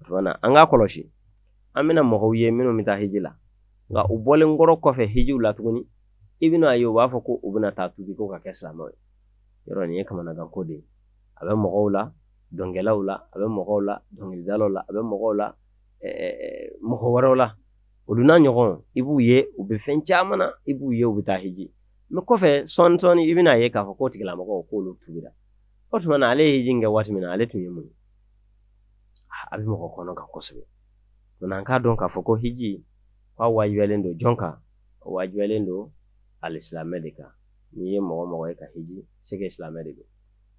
o tuma na an k'a kɔlɔsi an bɛna mɔgɔw ye minnu bɛ taa hiji la nka u bɔlen kɔrɔ kɔfɛ hijiw la tuguni i bɛna a ye u b'a fɔ ko u bɛna taa tuubi ko ka kɛ silamɛw ye yɔrɔ nin ye kamanagan ko de ye a bɛ mɔgɔw la dɔnkɛlaw la a bɛ mɔgɔw la dɔnkilidalaw la a bɛ mɔgɔw la eh, eh, eh, mɔgɔ wɛrɛw la olu n'a ɲɔgɔn i b'u ye u bɛ fɛn caman na i b'u ye u bɛ taa hiji mɛ kɔfɛ sɔɔni sɔɔni i bɛna ye k'a fɔ k'o tigilamɔgɔw k'olu tugura o tuma na ale ye hiji in kɛ waati min na ale tun ye mun ye ah, a bɛ mɔgɔ kɔnɔ kan kosɛbɛ mɛ an k'a dɔn k'a fɔ ko hiji k'a wajibiyalen don jɔn kan o wajibiyalen don alisilamɛ de kan n'i ye mɔgɔ mɔgɔ ye ka hiji se silamɛ de don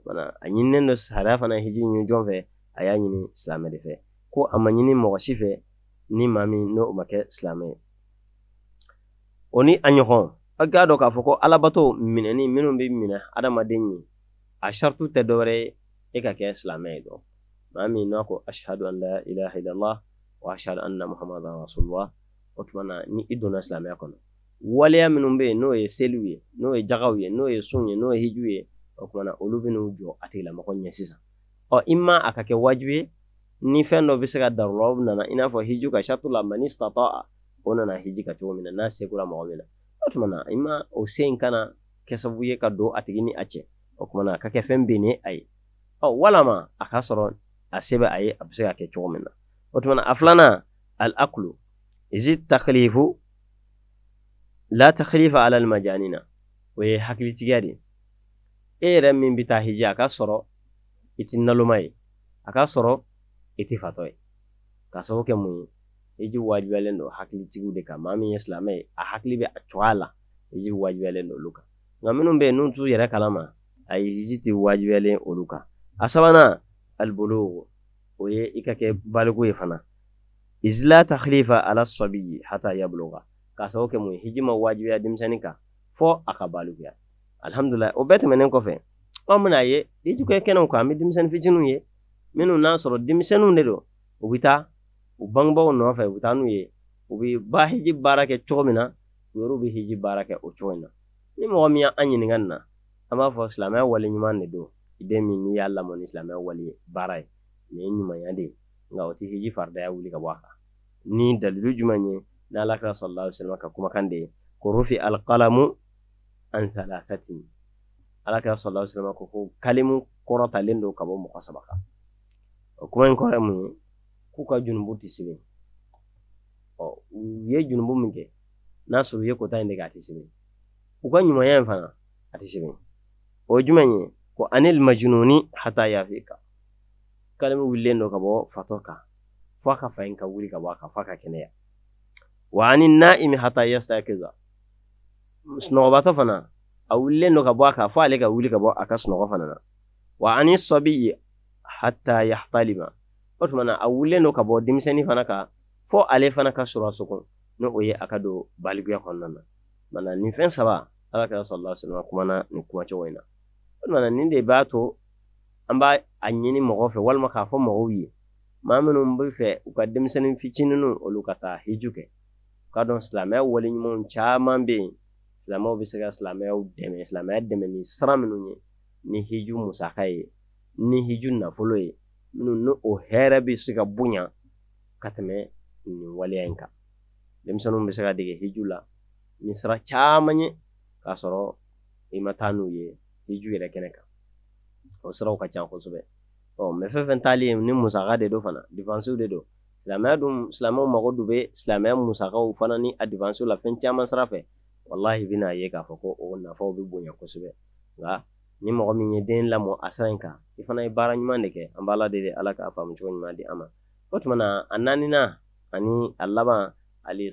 mana a ɲininen do sahara fana hiji ɲini jɔn fɛ a y'a ɲini silamɛ de fɛ ko a ma ɲini mɔgɔ si fɛ ni maa min n'o ma kɛ silamɛ ye o ni a ɲɔgɔn a k'a dɔn k'a fɔ ko alabato minɛni minnu bɛ minɛ adamaden ye a sharitu tɛ dɔwɛrɛ ye e ka kɛ silamɛ ye dɔn maa min n'a ko ashahadu an la ilaha illallah wa ashahadu anna muhammadan rasulullah o tuma na ni i donna silamɛya kɔnɔ waleya minnu bɛ yen n'o ye seliw ye n'o ye jagaw ye n'o ye sun ye n'o ye hijiw ye o kumana olu bɛ n'u jɔ a tigilamɔgɔ ɲɛ sisan ɔ i ma a ka kɛ wajibi ye ni fɛn dɔ bɛ se ka darulaw nana i n'a fɔ hiji ka satu la mani sata o nana hiji ka cogo min na n'a sekura mɔgɔ min na o tuma na i ma o se in kana kɛ sababu ye ka don a tigi ni a cɛ o kumana a ka kɛ fɛn bɛnnen a ye ɔ walama a ka sɔrɔ a se bɛ a ye a bɛ se ka kɛ cogo min na o tuma na a filanan al-aklu izi takhlifu la takhlifa ala al-majanina o ye hakilitigiya de ye e yɛrɛ min bi taa hiji a ka sɔrɔ i ti naloma ye a ka sɔrɔ i ti fatɔ ye ka sababu kɛ mun ye hiji wajibiyalen don hakilitigiw de kan maa min ye silamɛ ye a hakili bɛ a cogoya la hiji wajibiyalen don olu kan nka minnu bɛ yen n'u t'u yɛrɛ kalama a hiji ti wajibiyalen olu kan a sabanan alibolo o ye i ka kɛ baliku ye fana izila takhlifa ala sɔbi hata yabloga ka sababu kɛ mun ye hiji ma wajibiya denmisɛnnin kan fɔ a ka balikuya alihamudulila o bɛɛ tɛmɛnen kɔfɛ an bɛna ye yijugu kɛnɛw kan an bɛ denmisɛnnin fitininw ye minnu n'a sɔrɔ denmisɛnninw de don u bɛ taa u bangebaaw nɔfɛ u bɛ taa n'u ye u bɛ ba hiji baara kɛ cogo min na u yɛrɛw bɛ hiji baara kɛ o cogo in na ni mɔgɔ min y'an ɲininka nin na an b'a fɔ silamɛya waleɲuman de don i den min n'i y'a lamɔ ni silamɛya wale baara ye nin ye ɲumanya de ye nka o tɛ hiji faridaya wuli ka bɔ a kan ni dalilu jumɛn ye n'ala kira sɔrɔla ka kumakan de ye ko alikalamu an thalathatin alakira sallallahu alayhi wasallam ko ko kalimu kɔrɔtalen don ka bɔ mɔgɔ saba kan o kuma in kɔrɔ ye mun ye k'u ka junubu ti sɛbɛn ɔ u ye junubu min kɛ n'a sɔrɔ u ye kota in de kɛ a ti sɛbɛn u ka ɲumanya in fana a ti sɛbɛn o ye jumɛn ye ko anil majununi hata yafe kan kalimu wililen don ka bɔ fatɔ kan f'a ka fa in ka wuli ka bɔ a kan f'a ka kɛnɛya wa ani na'imi hata yastakiza sunɔgɔbatɔ fana a wulilen dɔ ka bɔ a kan fɔ ale ka wuli ka bɔ a ka sunɔgɔ fana na wa ani sɔbi hata yahtalima o tuma na a wulilen dɔ ka bɔ denmisɛnnin fana kan fɔ ale fana ka sɔrɔ a sogo ni o ye a ka don balikuya kɔnɔna na mana nin fɛn saba ala kɛra sɔrɔla sɛnɛma kumana nin kuma cogo in na o tuma na nin de b'a to an b'a a ɲini mɔgɔ fɛ walima k'a fɔ mɔgɔw ye maa minnu bɛ fɛ u ka denmisɛnnin fitininw olu ka taa hiju kɛ u ka dɔn silamɛya waleɲumanw caman bɛ yen Silamɛw bɛ se ka silamɛw dɛmɛ silamɛya dɛmɛ ni sira minnu ye ni hiji musaka ye ni hiju nafolo ye minnu ni o hɛrɛ bɛ se ka bonya ka tɛmɛ nin waleya in kan denmisɛnninw bɛ se ka dege hiji la ni sira caman ye k'a sɔrɔ i ma taa n'u ye hiji yɛrɛ kɛnɛ kan o siraw ka ca kosɛbɛ ɔ mɛ fɛn fɛn taalen ni musaka de do fana dépense de do silamɛya dun silamɛw mago dun bɛ silamɛya musakaw fana ni a dépense la fɛn caman sira fɛ walahi i bɛna ye k'a fɔ ko o nafaw bɛ bonya kosɛbɛ nga ni mɔgɔ min ye den lamɔ a sira in kan i fana ye baara ɲuman de kɛ an b'a ala deli ala k'a faamu cogo ɲuman di an ma o tuma na a naaninan ani a laban ale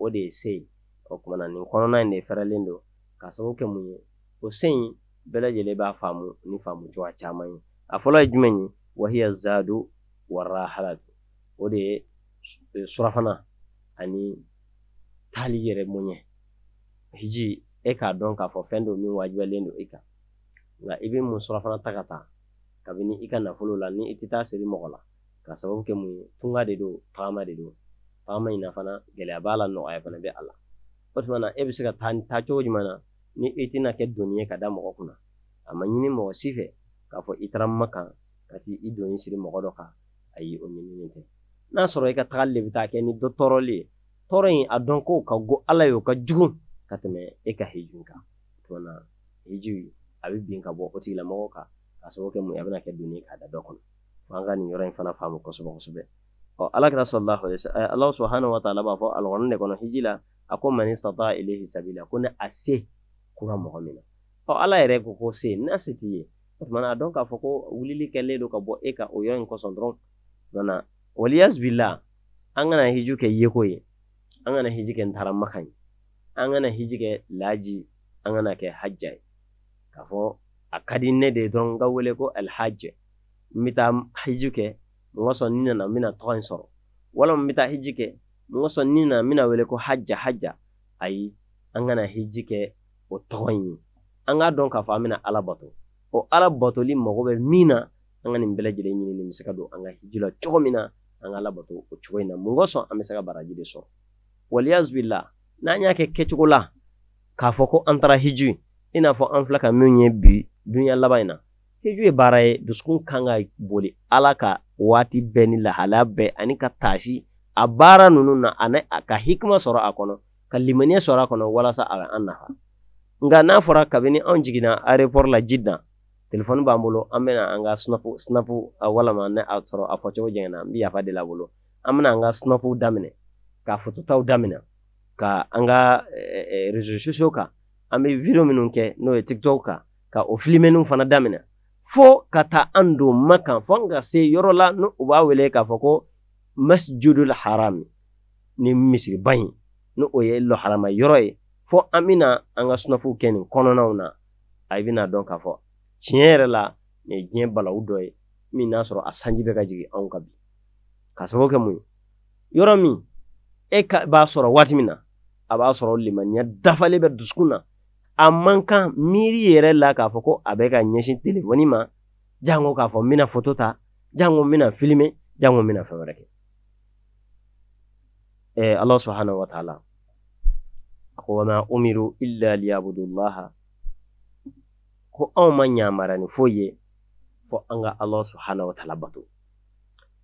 o de ye se o tuma na nin kɔnɔna in de fɛrɛlen don k'a sababu kɛ mun ye o se in bɛɛ b'a faamu ni faamu cogoya caman ye a fɔlɔ ye jumɛn ye wahiya zadu warahalatu o de ye surafana ani taali yɛrɛ mun hiji e k'a dɔn k'a fɔ fɛn dɔ min wajibiyalen don i e kan nka i bɛ mun surafana ta ka taa kabini i ka nafolo la ni i tɛ taa siri mɔgɔ la ka sababu kɛ mun ye tunga de don tagama de don tagama in na fana gɛlɛya b'a la nɔgɔya fana bɛ a la o tuma na e bɛ se ka taa taa cogo jumɛn na ni i tɛna kɛ doni ye ka da mɔgɔ kunna a ma ɲini mɔgɔ si fɛ k'a fɔ i taara makan ka t'i i doni siri mɔgɔ dɔ kan ayi o ɲininen tɛ n'a sɔrɔ i ka tagali le bɛ taa kɛ ni dɔ tɔɔrɔli ye tɔɔrɔ in a dɔn ko ka go ala ye o ka jugu ka tɛmɛ e ka hiji kan tuma hiji a bɛ bin ka bɔ o tigilamɔgɔ kan ka sababu kɛ mun a bɛna kɛ doni k'a da dɔ kɔnɔ fo an ka nin yɔrɔ in fana faamu kosɛbɛ kosɛbɛ ɔ alakira sɔrɔlahu ala eh, subahana wa taala b'a fɔ alɔgɔnin de kɔnɔ hiji la a ko mani sata elehi sabila ko ni a se kura mɔgɔ min na ɔ ala yɛrɛ ko ko se n'a se t'i ye o tuma na a dɔn k'a fɔ ko wulili kɛlen don ka bɔ e ka o yɔrɔ in kɔsɔn dɔrɔn waliyazu bila an kana hiju kɛ yeko ye an kana hiji kɛ ntarama ye an kana hiji kɛ laji an kana kɛ hajja ye k'a fɔ a ka di ne de dɔrɔn n ka wele ko alhajj n bɛ taa hiji kɛ n ka sɔn ni nana n bɛna tɔgɔ in sɔrɔ walima n bɛ taa hiji kɛ n ka sɔn ni nana n bɛna wele ko hajja hajja ayi an kana hiji kɛ o tɔgɔ in ye an k'a dɔn k'a fɔ an bɛna ala bato o ala batoli mago bɛ min na an ka nin bɛɛ lajɛlen ɲinini bɛ se ka don an ka hiji la cogo min na an ka ala bato o cogo in na mun kosɔn an bɛ se ka baraji de sɔrɔ waliyazbila n'an y'a kɛ kɛcogo la k'a fɔ ko an taara hiji i n'a fɔ an fila ka min ye bi duniya laban in na hiji ye baara ye dusukun kan ka e boli ala ka waati bɛɛ ni lahalaya bɛɛ ani ka taasi a baara ninnu na ani a ka hikima sɔrɔ a kɔnɔ ka limaniya sɔrɔ a kɔnɔ walasa a ka an nafa nka n'a fɔra kabini anw jiginna aéroport la Jidda telefɔni b'an bolo an bɛna an ka sinapu sinapu walama ne a sɔrɔ a fɔcogo jɛngɛnna n bɛ yafa deli a bolo an bɛna an ka daminɛ ka fototaw daminɛ Eh, eh, ka an ka rezo kan an bɛ video minnu kɛ n'o ye tiktok kan ka o filimeniw fana daminɛ fo ka taa an don makan fo an ka se yɔrɔ la ni u b'a wele k'a fɔ ko masjidul haram ni misiriba in ni o ye lɔharama yɔrɔ ye fo an bɛna an ka sunafuw kɛ nin kɔnɔnaw na a bɛna dɔn k'a fɔ tiɲɛ yɛrɛ la nin ye diɲɛ balawu dɔ ye min n'a sɔrɔ a sanji bɛ ka jigin anw ka bi ka sababu kɛ mun ye yɔrɔ min e b'a sɔrɔ waati min na a b'a sɔrɔ limaniya dafale bɛ dusukun na a man kan miiri yɛrɛ la k'a fɔ ko a bɛ ka ɲɛsin telefɔni ma jango k'a fɔ n bɛna foto ta jango n bɛna filime jango n bɛna fɛn wɛrɛ kɛ eh, subhanahu wa a ko wama umiru illa liyabudullaha ko anw ma ɲamara ni foyi ye fɔ an ka allah subhanahu wa bato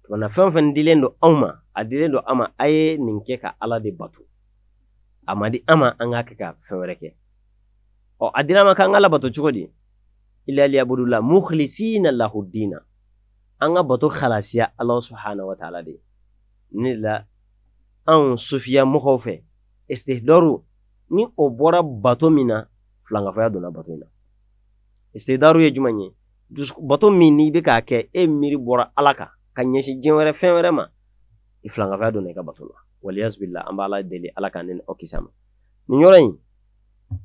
tumana fɛn fɛn dilen don anw ma a dilen don an ma a ye nin kɛ ka ala de bato amma di ama an ka ka fɛn wɛrɛ o adina a dira ma k'an ka labato cogo di la mukhlisina lahu dina an bato khalasia Allah subhanahu wa taala de ni la an sufiya mukhofe istihdaru ni o bɔra bato flanga na filankafaya donna bato mina istihdaru ye jumanye dus bato mini be k'a ke e kan ka ma i e fa dona i ka bato la waliyasubila an b'ala deli ala ka ne ni aw kisa ma nin yɔrɔ in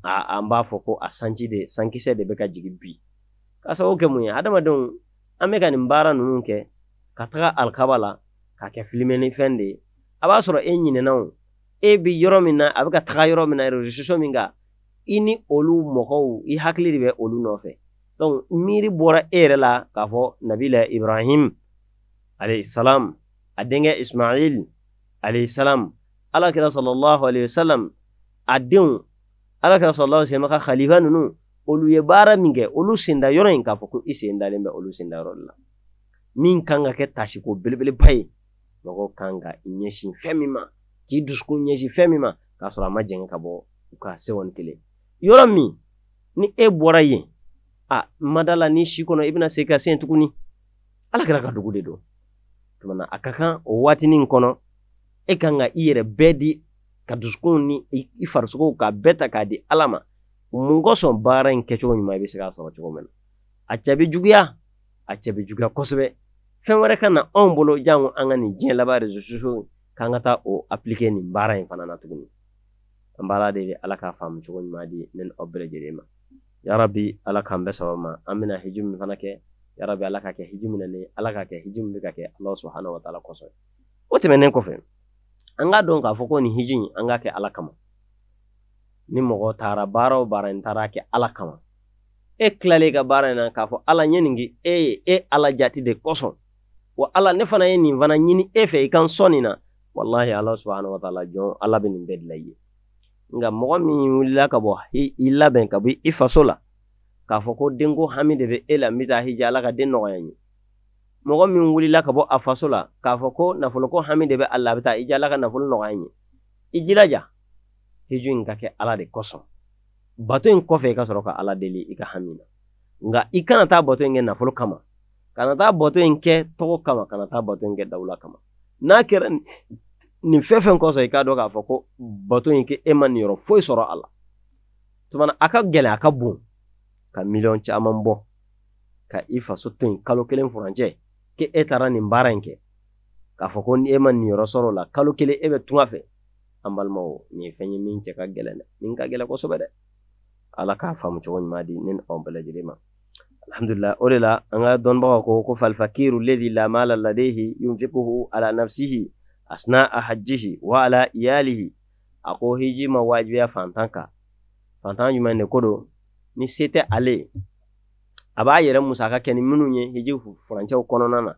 an b'a fɔ ko a sanji de sankisɛ de bɛ ka jigin bi ka sababu kɛ mun ye adamadenw an bɛ ka nin baara ninnu kɛ ka taga alikaba la k'a kɛ filimɛnifɛn de ye a b'a sɔrɔ e ɲinɛna o e bi yɔrɔ min na a bɛ ka taga yɔrɔ min na resoso min kan i ni olu mɔgɔw i hakili de bɛ olu nɔfɛ donc miiri bɔra e yɛrɛ la k'a fɔ nabila ibrahim alayhisalam a denkɛ ismail aleyhisalaam alakira sallallahu alayhi wa sallam àdéhùn alakira sallallahu alayhi wa sallam ka khalifa ninnu olu ye baara min kɛ olu sen da yɔrɔ in k'a fɔ ko i sen dalen bɛ olu sen da yɔrɔ la min kan ka kɛ tasiko belebeleba ye mɔgɔw kan ka ɲɛsin fɛn min ma k'i dusukun ɲɛsin fɛn min ma k'a sɔrɔ a ma jɛngɛ ka bɔ u ka sewɔni kelen yɔrɔ min ni e bɔra yen a madala ni si kɔnɔ i bɛna se ka sen tuguni alakira ka dugu de don tuma na a ka kan o waatinin kɔnɔ e kan ka i yɛrɛ bɛɛ di ka dusukun ni i farisogo k'a bɛɛ ta k'a di ala ma mun kosɔn baara in kɛcogo ɲuman i bɛ se k'a sɔrɔ cogo min na a cɛ bɛ juguya a cɛ bɛ juguya kosɛbɛ fɛn wɛrɛ ka na anw bolo jango an ka nin diɲɛ laban resources k'an ka taa o aplike nin baara in fana na tuguni an b'a deli ala k'a faamu cogo ɲuman di ne ni aw bɛɛ lajɛlen ma yarabi ala k'an bɛɛ sababa ma an bɛna hiji min fana kɛ yarabi ala k'a kɛ hiji min na ni ala k'a kɛ hiji min bɛ ka kɛ ala subahana wa taala kosɔn o tɛmɛnen kɔfɛ an k'a don k'a fɔ ko nin hiji in an k'a kɛ ala kama ni mɔgɔ taara baara o baara in taara kɛ ala kama e tilalen ka baara in na k'a fɔ ala ɲɛ nin kɛ e ye e ala jati de kosɔn wa ala ne fana ye nin fana ɲini e fɛ i ka n sɔn nin na walahi ala subahana wa jɔn ala bɛ nin bɛɛ dilan i ye nka mɔgɔ min wulila ka bɔ i labɛn ka bɔ i faso la k'a fɔ ko denko hami de bɛ e la n bɛ taa hiji ala ka den nɔgɔya n ye mɔgɔ min wulila ka bɔ a faso la k'a fɔ ko nafolo ko hami de bɛ a la a bɛ taa i jala ka nafolo nɔgɔya ye i jilaja hiju in ka kɛ ala de kosɔn bato in kɔfɛ i ka sɔrɔ ka ala deli i ka hami na nka i kana taa bato in kɛ nafolo kama kana taa bato in kɛ tɔgɔ kama kana taa bato in kɛ dawula kama n'a kɛra nin fɛn fɛn kɔsɔn i k'a dɔn k'a fɔ ko bato in kɛ e ma nin yɔrɔ foyi sɔrɔ a la tumana a ka gɛlɛ a ka bon ka miliyɔn caman bɔ ka i faso to yen kalo kelen furancɛ ke e taara nin baara in kɛ k'a fɔ ko ni e ma nin yɔrɔ sɔrɔ la kalo kelen e bɛ tunga fɛ an balimaw nin ye fɛn ye min cɛ ka gɛlɛn dɛ nin ka gɛlɛn kosɛbɛ dɛ ala k'a faamu cogo ɲuman di ne ni aw bɛɛ lajɛlen ma alhamdulilah o de la an ka dɔnnibaga ko ko falfakiru ledi lama ladehi yunfikuhu ala nafsihi asna a wa ala iyalihi a ko hiji ma wajibiya fantan kan fantan jumɛn de ko don ni se tɛ ale a b'a yɛrɛ musaka kɛ ni minnu ye hiji furancɛw kɔnɔna na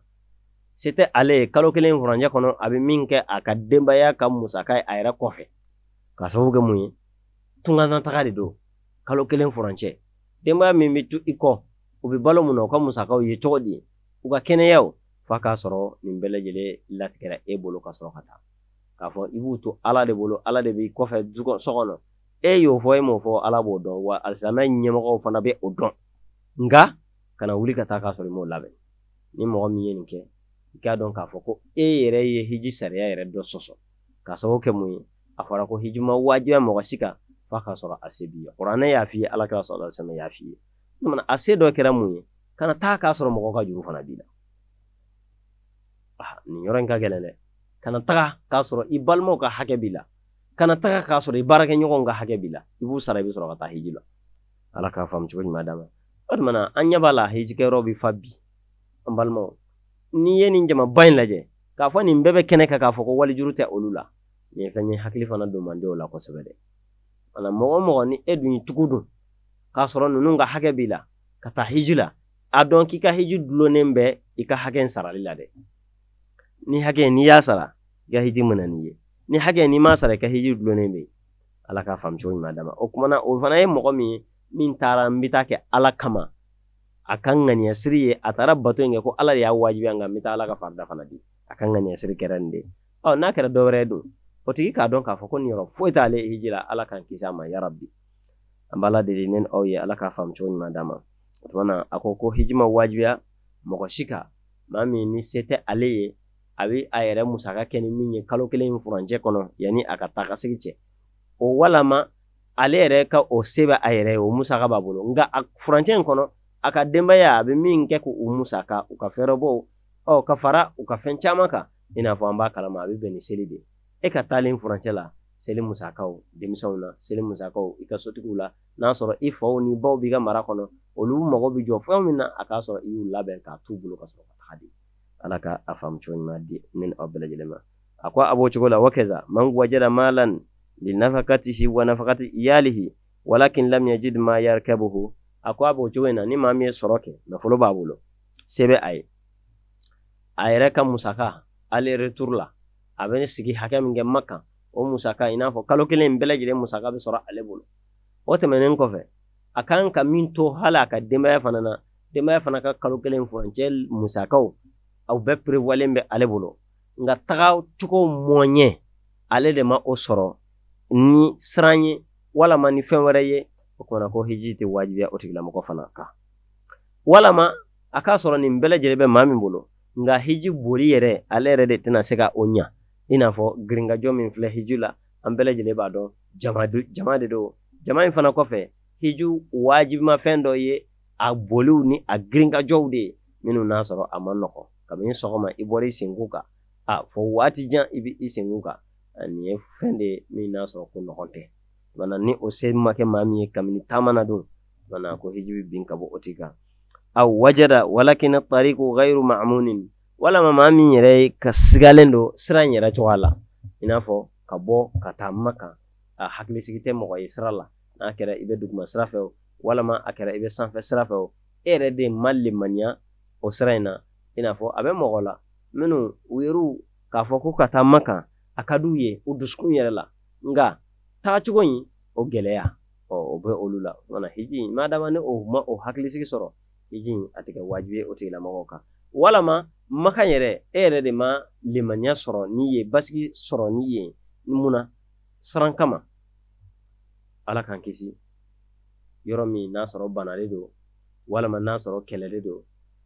se tɛ ale ye kalo kelen furancɛ kɔnɔ a bɛ min kɛ a ka denbaya ka musaka ye a yɛrɛ kɔfɛ k'a sababu kɛ mun ye tunkantaga de don kalo kelen furancɛ denbaya min bɛ to i kɔ u bɛ balo mun na u ka musakaw ye cogo di u ka kɛnɛyaw f'a k'a sɔrɔ nin bɛɛ lajɛlen latigɛra e bolo ka sɔrɔ ka taa k'a fɔ i b'u to ala de bolo ala de b'i kɔfɛ so kɔnɔ e y'o fɔ e m'o fɔ ala b'o dɔn wa alisamɛ ɲɛmɔgɔw fana bɛ o dɔn nka kana wuli ka taa k'a sɔrɔ i m'o labɛn ni mɔgɔ min ye nin kɛ i k'a dɔn k'a fɔ ko e yɛrɛ ye hiji sariya yɛrɛ dɔ sɔsɔ k'a sababu kɛ mun ye a fɔra ko hiji ma waajibiya mɔgɔ si kan f'a k'a sɔrɔ a se b'i ye kuranɛ y'a f'i ye ala k'a sɔrɔ sɛmɛ y'a f'i ye tuma a se dɔ kɛra mun ye kana taa k'a sɔrɔ mɔgɔ ka juru fana b'i la ah, nin yɔrɔ in ka gɛlɛn dɛ kana taga k'a sɔrɔ i balimaw ka hakɛ b'i la kana taga k'a sɔrɔ i baarakɛɲɔgɔnw ka hakɛ b'i la i b'u sara i bɛ sɔrɔ ka taa hiji la ala k'a faamu cogo ɲuman d'a o de mana an ɲɛ b'a la hijikɛyɔrɔ bɛ fa bi an balimaw n'i ye nin jama ba in lajɛ k'a fɔ nin bɛɛ bɛ kɛnɛ kan k'a fɔ ko wali juru tɛ olu la nin ye fɛn ye hakili fana don man di o la kosɛbɛ dɛ wala mɔgɔ mɔgɔ ni e dun y'i tugu dun k'a sɔrɔ ninnu ka hakɛ b'i la ka taa hiji la a dɔn k'i ka hiji dulonnen bɛ i ka hakɛ in sarali ni hakɛ n'i y'a sara mana n'i ye ni hakɛ n'i m'a ka hiji dulonnen bɛ ala k'a ɲuman ma o o min taara n bɛ taa kɛ ala kama a ka ŋaniya siri ye a taara bato in kɛ ko ala de y'a wajibiya nka n bɛ taa ala ka farida fana di a ka ŋaniya siri kɛra nin de ɔ n'a kɛra dɔ wɛrɛ dun o tigi k'a dɔn k'a fɔ ko nin yɔrɔ foyi t'ale hiji la ala k'an kisi a ma yarabi an b'a ladeli ne ni aw ye ala k'a faamu cogo ɲuman d'an ma o tuma na a ko ko hiji ma mɔgɔ si kan maa min ni se tɛ ale ye a bɛ a yɛrɛ musaka kɛ ni min ye kalo kelen in furancɛ kɔnɔ yanni a ka taa ka segin cɛ o walama ale yɛrɛ ka o se a yɛrɛ o musaka b'a bolo nka a furancɛ kɔnɔ a ka denbaya a be min kɛ k'u musaka u ka fɛrɛbɔ ɔ ka fara u ka fɛn caman kan i n'a fɔ an b'a kalama a bɛ bɛn ni seli de e ka taalen furancɛ la seli musakaw denmisɛnw na seli musakaw i ka sotigiw la n'a sɔrɔ i faw ni baw b'i ka mara kɔnɔ olu mago bɛ jɔ fɛn min na a k'a sɔrɔ i y'u labɛn k'a t'u bolo ka sɔrɔ ka taga di ala ka a faamu cogo ɲuman di ne ni aw bɛɛ lajɛlen ma a ko a b'o cogo la wa man gwajara malan linafakatihi wa nafakati iyalihi walakin lam yajid ma yarkabuhu a ko a b'o cogo in na ni maa min ye sɔrɔ kɛ nafolo b'a bolo se bɛ a ye a yɛrɛ ka musaka ale retour la a bɛ ne sigi hakɛ min kɛ ma kan o musaka i n'a fɔ kalo kelen in bɛɛ lajɛlen musaka bɛ sɔrɔ ale bolo o tɛmɛnen kɔfɛ a kan ka min to hali a ka denbaya fana na denbaya fana ka kalo kelen furancɛ musakaw aw bɛɛ perewalen bɛ ale bolo nka taga cogo mɔɲɛ ale de ma o sɔrɔ ni siran ye walama ni fɛn wɛrɛ ye o kumana ko hiji tɛ waajibiya o tigilamɔgɔ fana kan walama a k'a sɔrɔ nin bɛɛ lajɛlen bɛ maa min bolo nga hiji boli yɛrɛ ale yɛrɛ de tɛna se ka o ɲa i n'a fɔ girinkajɔ min filɛ hiji la an bɛɛ lajɛlen b'a dɔn jama, de do jama in fana kɔfɛ hiju waajibimafɛn dɔ ye a boliw ni a girinkajɔw de ye minnu n'a sɔrɔ a ma nɔgɔ kabini sɔgɔma i bɔr'i senkun kan a fɔ waati jan i b'i senkun kan ani ye fɛn de min n'a sɔrɔ ko nɔgɔn tɛ mana ni o se ma maa min ye kabini taama na don mana ko hijibi bin ka bɔ o ti kan aw wajada walakina tariku ghayru ma'munin walama maa min yɛrɛ ka sigalen don sira in yɛrɛ cogoya la i n'a fɔ ka bɔ ka taa makan a hakilisigi tɛ mɔgɔ ye sira la n'a kɛra i bɛ duguma sira fɛ o walama a kɛra i bɛ sanfɛ sira fɛ o e yɛrɛ de ma lemaniya o sira in na i n'a fɔ a bɛ mɔgɔ la minnu u yer'u k'a fɔ ko ka taa makan a ka d'u ye u dusukun yɛrɛ la nka taga cogo in o gɛlɛya ɔ o bɛ olu la mana hiji in dama ni o ma o hakilisigi sɔrɔ hiji in a tɛ kɛ wajibi ye o tigilamɔgɔw kan walama makan yɛrɛ e yɛrɛ de ma limaniya sɔrɔ n'i ye basigi sɔrɔ n'i ye mun na siran kama ala k'an kisi yɔrɔ min n'a sɔrɔ banalen don walama n'a sɔrɔ kɛlɛlen don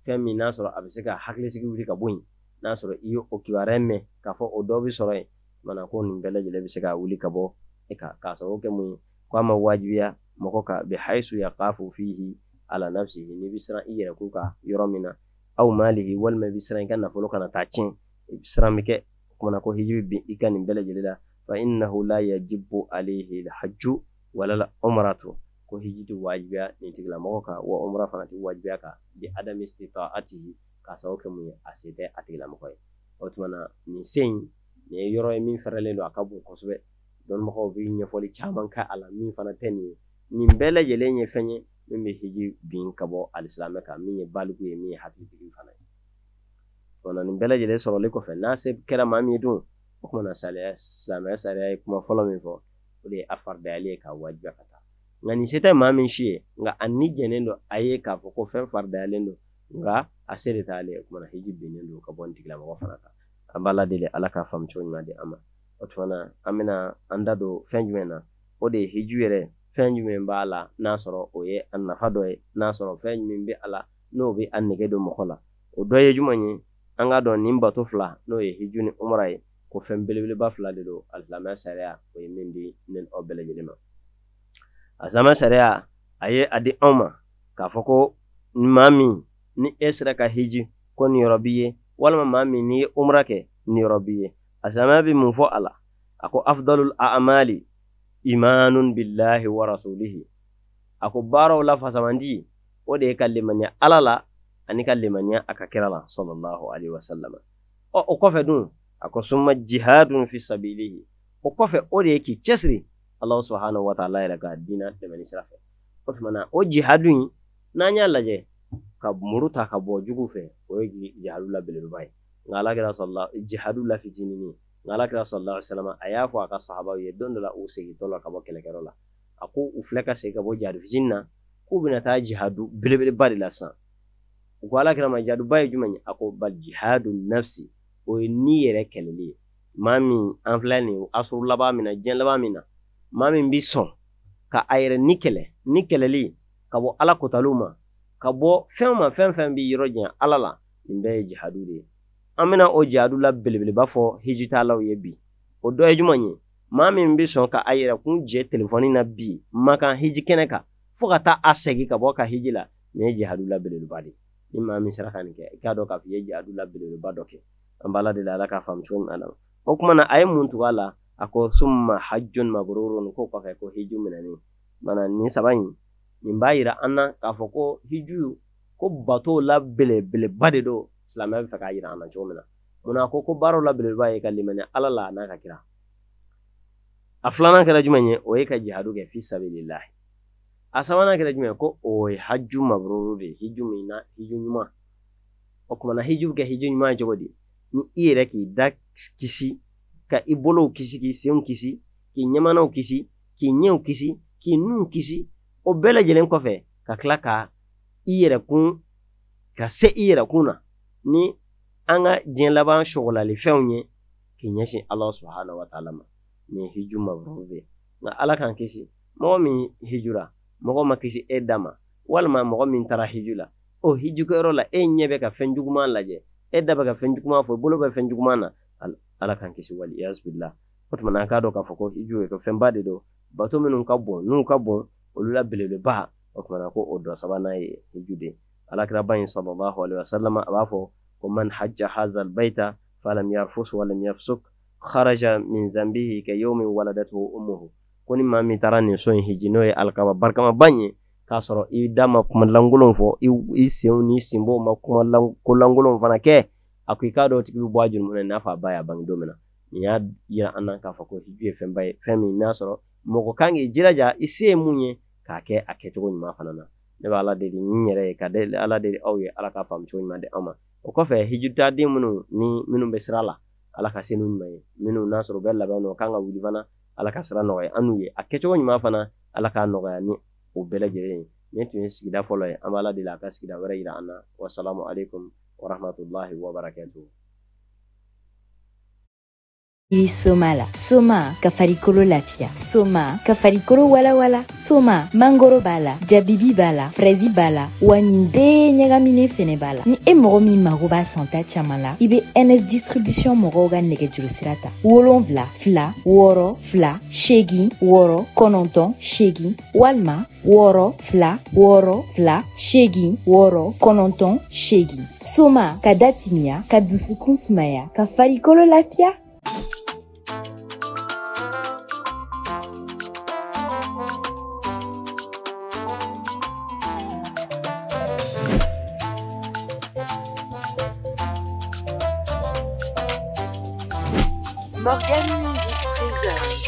fɛn min n'a sɔrɔ a bɛ se ka hakilisigi wuli ka bɔ yen n'a sɔrɔ i ye o kibaruya mɛn k'a fɔ o dɔ bɛ sɔrɔ yen mana ko nin bɛɛ lajɛlen bɛ se ka wuli e ka bɔ e kan k'a sababu kɛ mun ye ko a ma wajibiya mɔgɔ kan bi haisu ya kafu fihi ala nafsi n'i bi siran i yɛrɛ ko kan yɔrɔ min na aw malihi walima i bi siran i ka nafolo kana taa tiɲɛ e i bi siran bɛ kɛ o kumana ko hijibi bin i ka nin bɛɛ lajɛlen la fa innahu la yajibu alayhi alhajju wala umratu ko hiji tɛ wajibiya nin tigilamɔgɔ kan wa umra fana tɛ wajibiya ka bi adama istitaatihi k'a sababu kɛ mun ye a se tɛ a tigilamɔgɔ ye o tuma na nin se in nin ye yɔrɔ ye min fɛrɛlen don a ka bon kosɛbɛ dɔnbagaw bɛ ɲɛfɔli caman ka a la min fana tɛ nin ye nin bɛɛ lajɛlen ye fɛn ye min bɛ hiji bin ka bɔ alisilamɛ kan min ye baliku ye min ye hakilitigi fana ye ɔna nin bɛɛ lajɛlen sɔrɔli kɔfɛ n'a se kɛra maa min ye dun o kumana sariya silamɛya sariya ye kuma fɔlɔ min fɔ o de ye afaridayali ye k'a wajibiya ka taa nka nin se tɛ maa min si ye nka a ni jɛnnen don a ye k'a fɔ ko fɛn faridayalen don nka a se de t'ale ye o kumana hiji binnen don ka bɔ nin tigilamɔgɔ fana kan an b'a ladeli ala k'a faamu cogo ɲuman di an ma o tuma na an bɛna an da don fɛn jumɛn na o de ye hiji yɛrɛ fɛn jumɛn b'a la n'a sɔrɔ o ye a nafa dɔ ye n'a sɔrɔ fɛn jumɛn bɛ a la n'o bɛ a nege don mɔgɔ la o dɔ ye jumɛn ye an k'a dɔn nin bato fila n'o ye hiju ni umara ye ko fɛn belebeleba fila de don alisilamɛ sariya o ye min di ne ni aw bɛɛ lajɛlen ma alisilamɛ sariya a ye a di anw ma k'a fɔ ko maa min ni e sera ka hiji ko nin b'i ye walima maa min n'i ye umra kɛ niyɔrɔ b'i ye a silamɛya bɛ mun fɔ a la a ko afdalul amali imanun billahi wa rasulihi a ko baaraw la fasamandi o de ye ka limaniya ala la ani ka limaniya a ka kira la sallallahu alaihi wasallam ɔ o kɔfɛ dun a ko summa jihadun fi sabilihi o kɔfɛ o de ye k'i cɛsiri alahu subahanahu wa taala yɛrɛ ka diinɛ dɛmɛni sira fɛ o tuma na o jihadu n'an y'a lajɛ ka muru ta ka bɔ jugu fɛ o ye jihadu la belebeleba ye nka alakira sɔrɔla jihadu la fitinin nka alakira sɔrɔla salama a y'a fɔ a ka sahabaw ye don dɔ la u segintɔ la ka bɔ kɛlɛkɛyɔrɔ la a ko u filɛ ka segin ka bɔ jihadu fitinin na k'u bɛna taa jihadu belebeleba de la sisan u ko alakira ma jihaduba ye jumɛn ye a ko bal jihadu nafsi o ye ni yɛrɛ kɛlɛli ye maa min an filɛ nin asuru laban min na diɲɛ laban min na maa min bi sɔn ka a yɛrɛ ni kɛlɛ ni kɛlɛli ka bɔ ala kotaliw ma ka bɔ fɛn ma fɛn fɛn bɛ yɔrɔ jan ala la nin bɛɛ ye jihadu de ye an bɛna o jihadu la belebeleba fɔ hijitalaw ye bi o dɔ ye jumɛn ye maa min bɛ sɔn ka a yɛrɛ kun jɛ telefɔni na bi makan hiji kɛnɛ kan fo ka taa a segin ka bɔ ka hiji la nin ye jihadu la belebeleba de ni maa min sera ka nin kɛ i k'a dɔn k'a fɔ i ye jihadu la belebeleba dɔ kɛ an b'ala deli ala k'a faamu cogo min na o tuma na a ye mun tugu a la a ko summa hajjun mabrurun k'o kɔfɛ ko hiju minɛnen mana nin saba in nin b'a yira an na k'a fɔ ko hiju ko bato la belebeleba de do silamɛya bɛ fɛ k'a yira an na cogo min na munna a ko ko baaraw la belebeleba ye ka limaniya ala la n'a ka kira a filanan kɛra jumɛn ye o ye ka jihadu kɛ fi sabilillahi a sabanan kɛra jumɛn ko o ye haju mabruru de hiju min na hiju ɲuman o kumana hiju bɛ kɛ hiju ɲuman ye cogo di ni i yɛrɛ k'i da kisi ka i bolow kisi k'i senw kisi k'i ɲamanaw kisi k'i ɲɛw kisi k'i nun kisi o bɛɛ lajɛlen kɔfɛ ka tila ka i yɛrɛ kun ka se i yɛrɛ kun na ni an ka diɲɛ laban sɔgɔlalifɛnw ye k'i ɲɛsin ala subahana wa taala ma nin hiju mabrur de nka ala k'an kisi mɔgɔ min hijura mɔgɔ ma kisi e da ma walima mɔgɔ min taara hiju la o hijukɛyɔrɔ la e ɲɛ bɛ ka fɛn juguman lajɛ e da bɛ ka fɛn juguman fɔ i e bolo bɛ fɛn juguman na ala k'an kisi wali o tuma na an k'a dɔn k'a fɔ ko hiju ye ko fɛnba de don bato minnu ka bon n'u ka bon olu la belebeleba o tumana ko o dɔ sabanan ye hijju alakira ba in sallallahu alaihi wasallam a b'a fɔ ko man hajja hazal baita falam yarfus walam yafsuk kharaja min zambihi ka yawmin waladatuhu ummuhu ko ni maa min taara nin so in hiji n'o ye alikaba barikama ba ye k'a sɔrɔ i da ma kuma lankolon fɔ i senw n'i sinbɔ ma kuma ko lankolon fana kɛ a ko i k'a dɔn o tigi bɛ bɔ a juru mun na i n'a fɔ a ba y'a bange don min na nin y'a yira an na k'a fɔ ko hiji ye fɛnba ye fɛn min n'a sɔrɔ mɔgɔ kan k'i jilaja i se ye mun ye k'a kɛ a kɛcogo ɲuman fana na ne bɛ ala deli n yɛrɛ ye ka deli ala deli aw ye ala ka faamu cogo ɲuman di an ma o kɔfɛ hijitaden minnu ni minnu bɛ sira la ala ka se n'u ɲuman ye minnu n'a sɔrɔ u bɛ labɛn nɔ kan ka wuli fana ala ka sira nɔgɔya an n'u ye a kɛcogo ɲuman fana ala k'a nɔgɔya ni o bɛɛ lajɛlen ye ne tun ye sigida fɔlɔ ye an bɛ ala deli a ka sigida wɛrɛ yira an na wasalamu alaikum warahmatulahi wabarakatuh i soma la soma ka farikolo lafiya soma ka farikolo walawala soma mangoro b'a la jabibi b'a la frɛzi b'a la wa nin bɛɛ ɲagaminen fɛnɛ b'a la ni e mɔgɔ min mago b'a santa caaman la i be ns distribution mɔgɔw ka nɛgɛjurusira ta wolonfila fila wɔɔrɔ fila seegin wɔɔrɔ kɔnɔntɔn seegin walima wɔɔrɔ fila wɔɔrɔ fila seegin wɔɔrɔ kɔnɔntɔn seegin soma ka datimiya ka dusukun sumaya ka farikolo lafiya Morgane Musique Trésor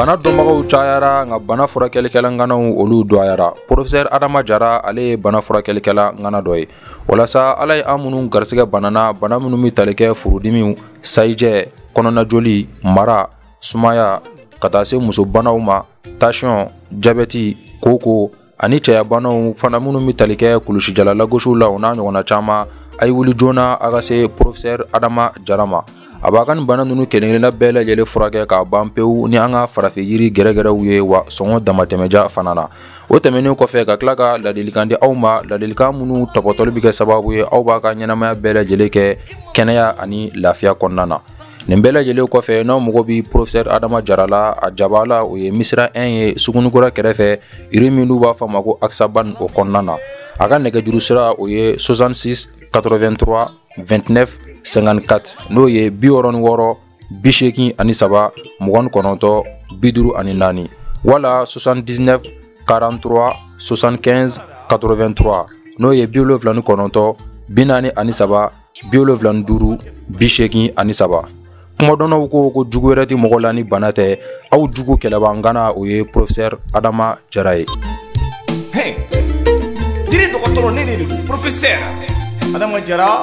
bana dɔnbagaw cayara nka bana furakɛlikɛla ŋanaw olu dɔgɔyara porofɛsɛr adama jara ale ye bana furakɛlikɛla ŋana dɔ ye walasa ala ye an minnu garisigɛ banana bana minnu be tali kɛ furudimiw sayijɛ kɔnɔnajoli mara sumaya ka taa se musobanaw ma tasiyɔn jabɛti koko ani cɛyabanaw fana minnu be tali kɛ kulusijala lagosiw la o n'a ɲɔgɔnna caaman a ye wuli joona a ka se porofɛsɛr adama jara ma a b'a ka nin bana nunu kelenkelenna bɛɛ lajɛlen furakɛ k'a ban pewu ni an ka farafin yiri gɛrɛgɛrɛw ye wa sɔngɔ damatɛmɛja fana na o tɛmɛnen kɔfɛ ka tila ka ladilikan di aw ma ladilikan minnu tɔpɔtɔli bɛ kɛ sababu ye aw b'a ka ɲɛnamaya bɛɛ lajɛlen kɛ kɛnɛya ani lafiya kɔnɔna na nin bɛɛ lajɛlen kɔfɛ n'aw mɔgɔ bi professeur adama jara la a jaba la o ye misira 1 ye sugunikura kɛrɛfɛ yiri min n'u b'a fɔ ma ko axaban o kɔnɔna na a ka nɛgɛjuru sira o ye 66 83 29 54 n'o ye bi wɔrɔ ni wɔrɔ bi seegin ani saba mugan ni kɔnɔntɔn bi duuru ani naani wala 79 43 75 83 n'o ye bi wolonfila ni kɔnɔntɔn bi naani ani saba bi wolonfila ni duuru bi seegin ani saba kumadɔnnaw ko ko jugu wɛrɛ tɛ mɔgɔ la ni bana tɛ aw jugu kɛlɛbangana o ye professeur adama jara ye hey, jiri dɔgɔtɔrɔ ne de do professeur adama jara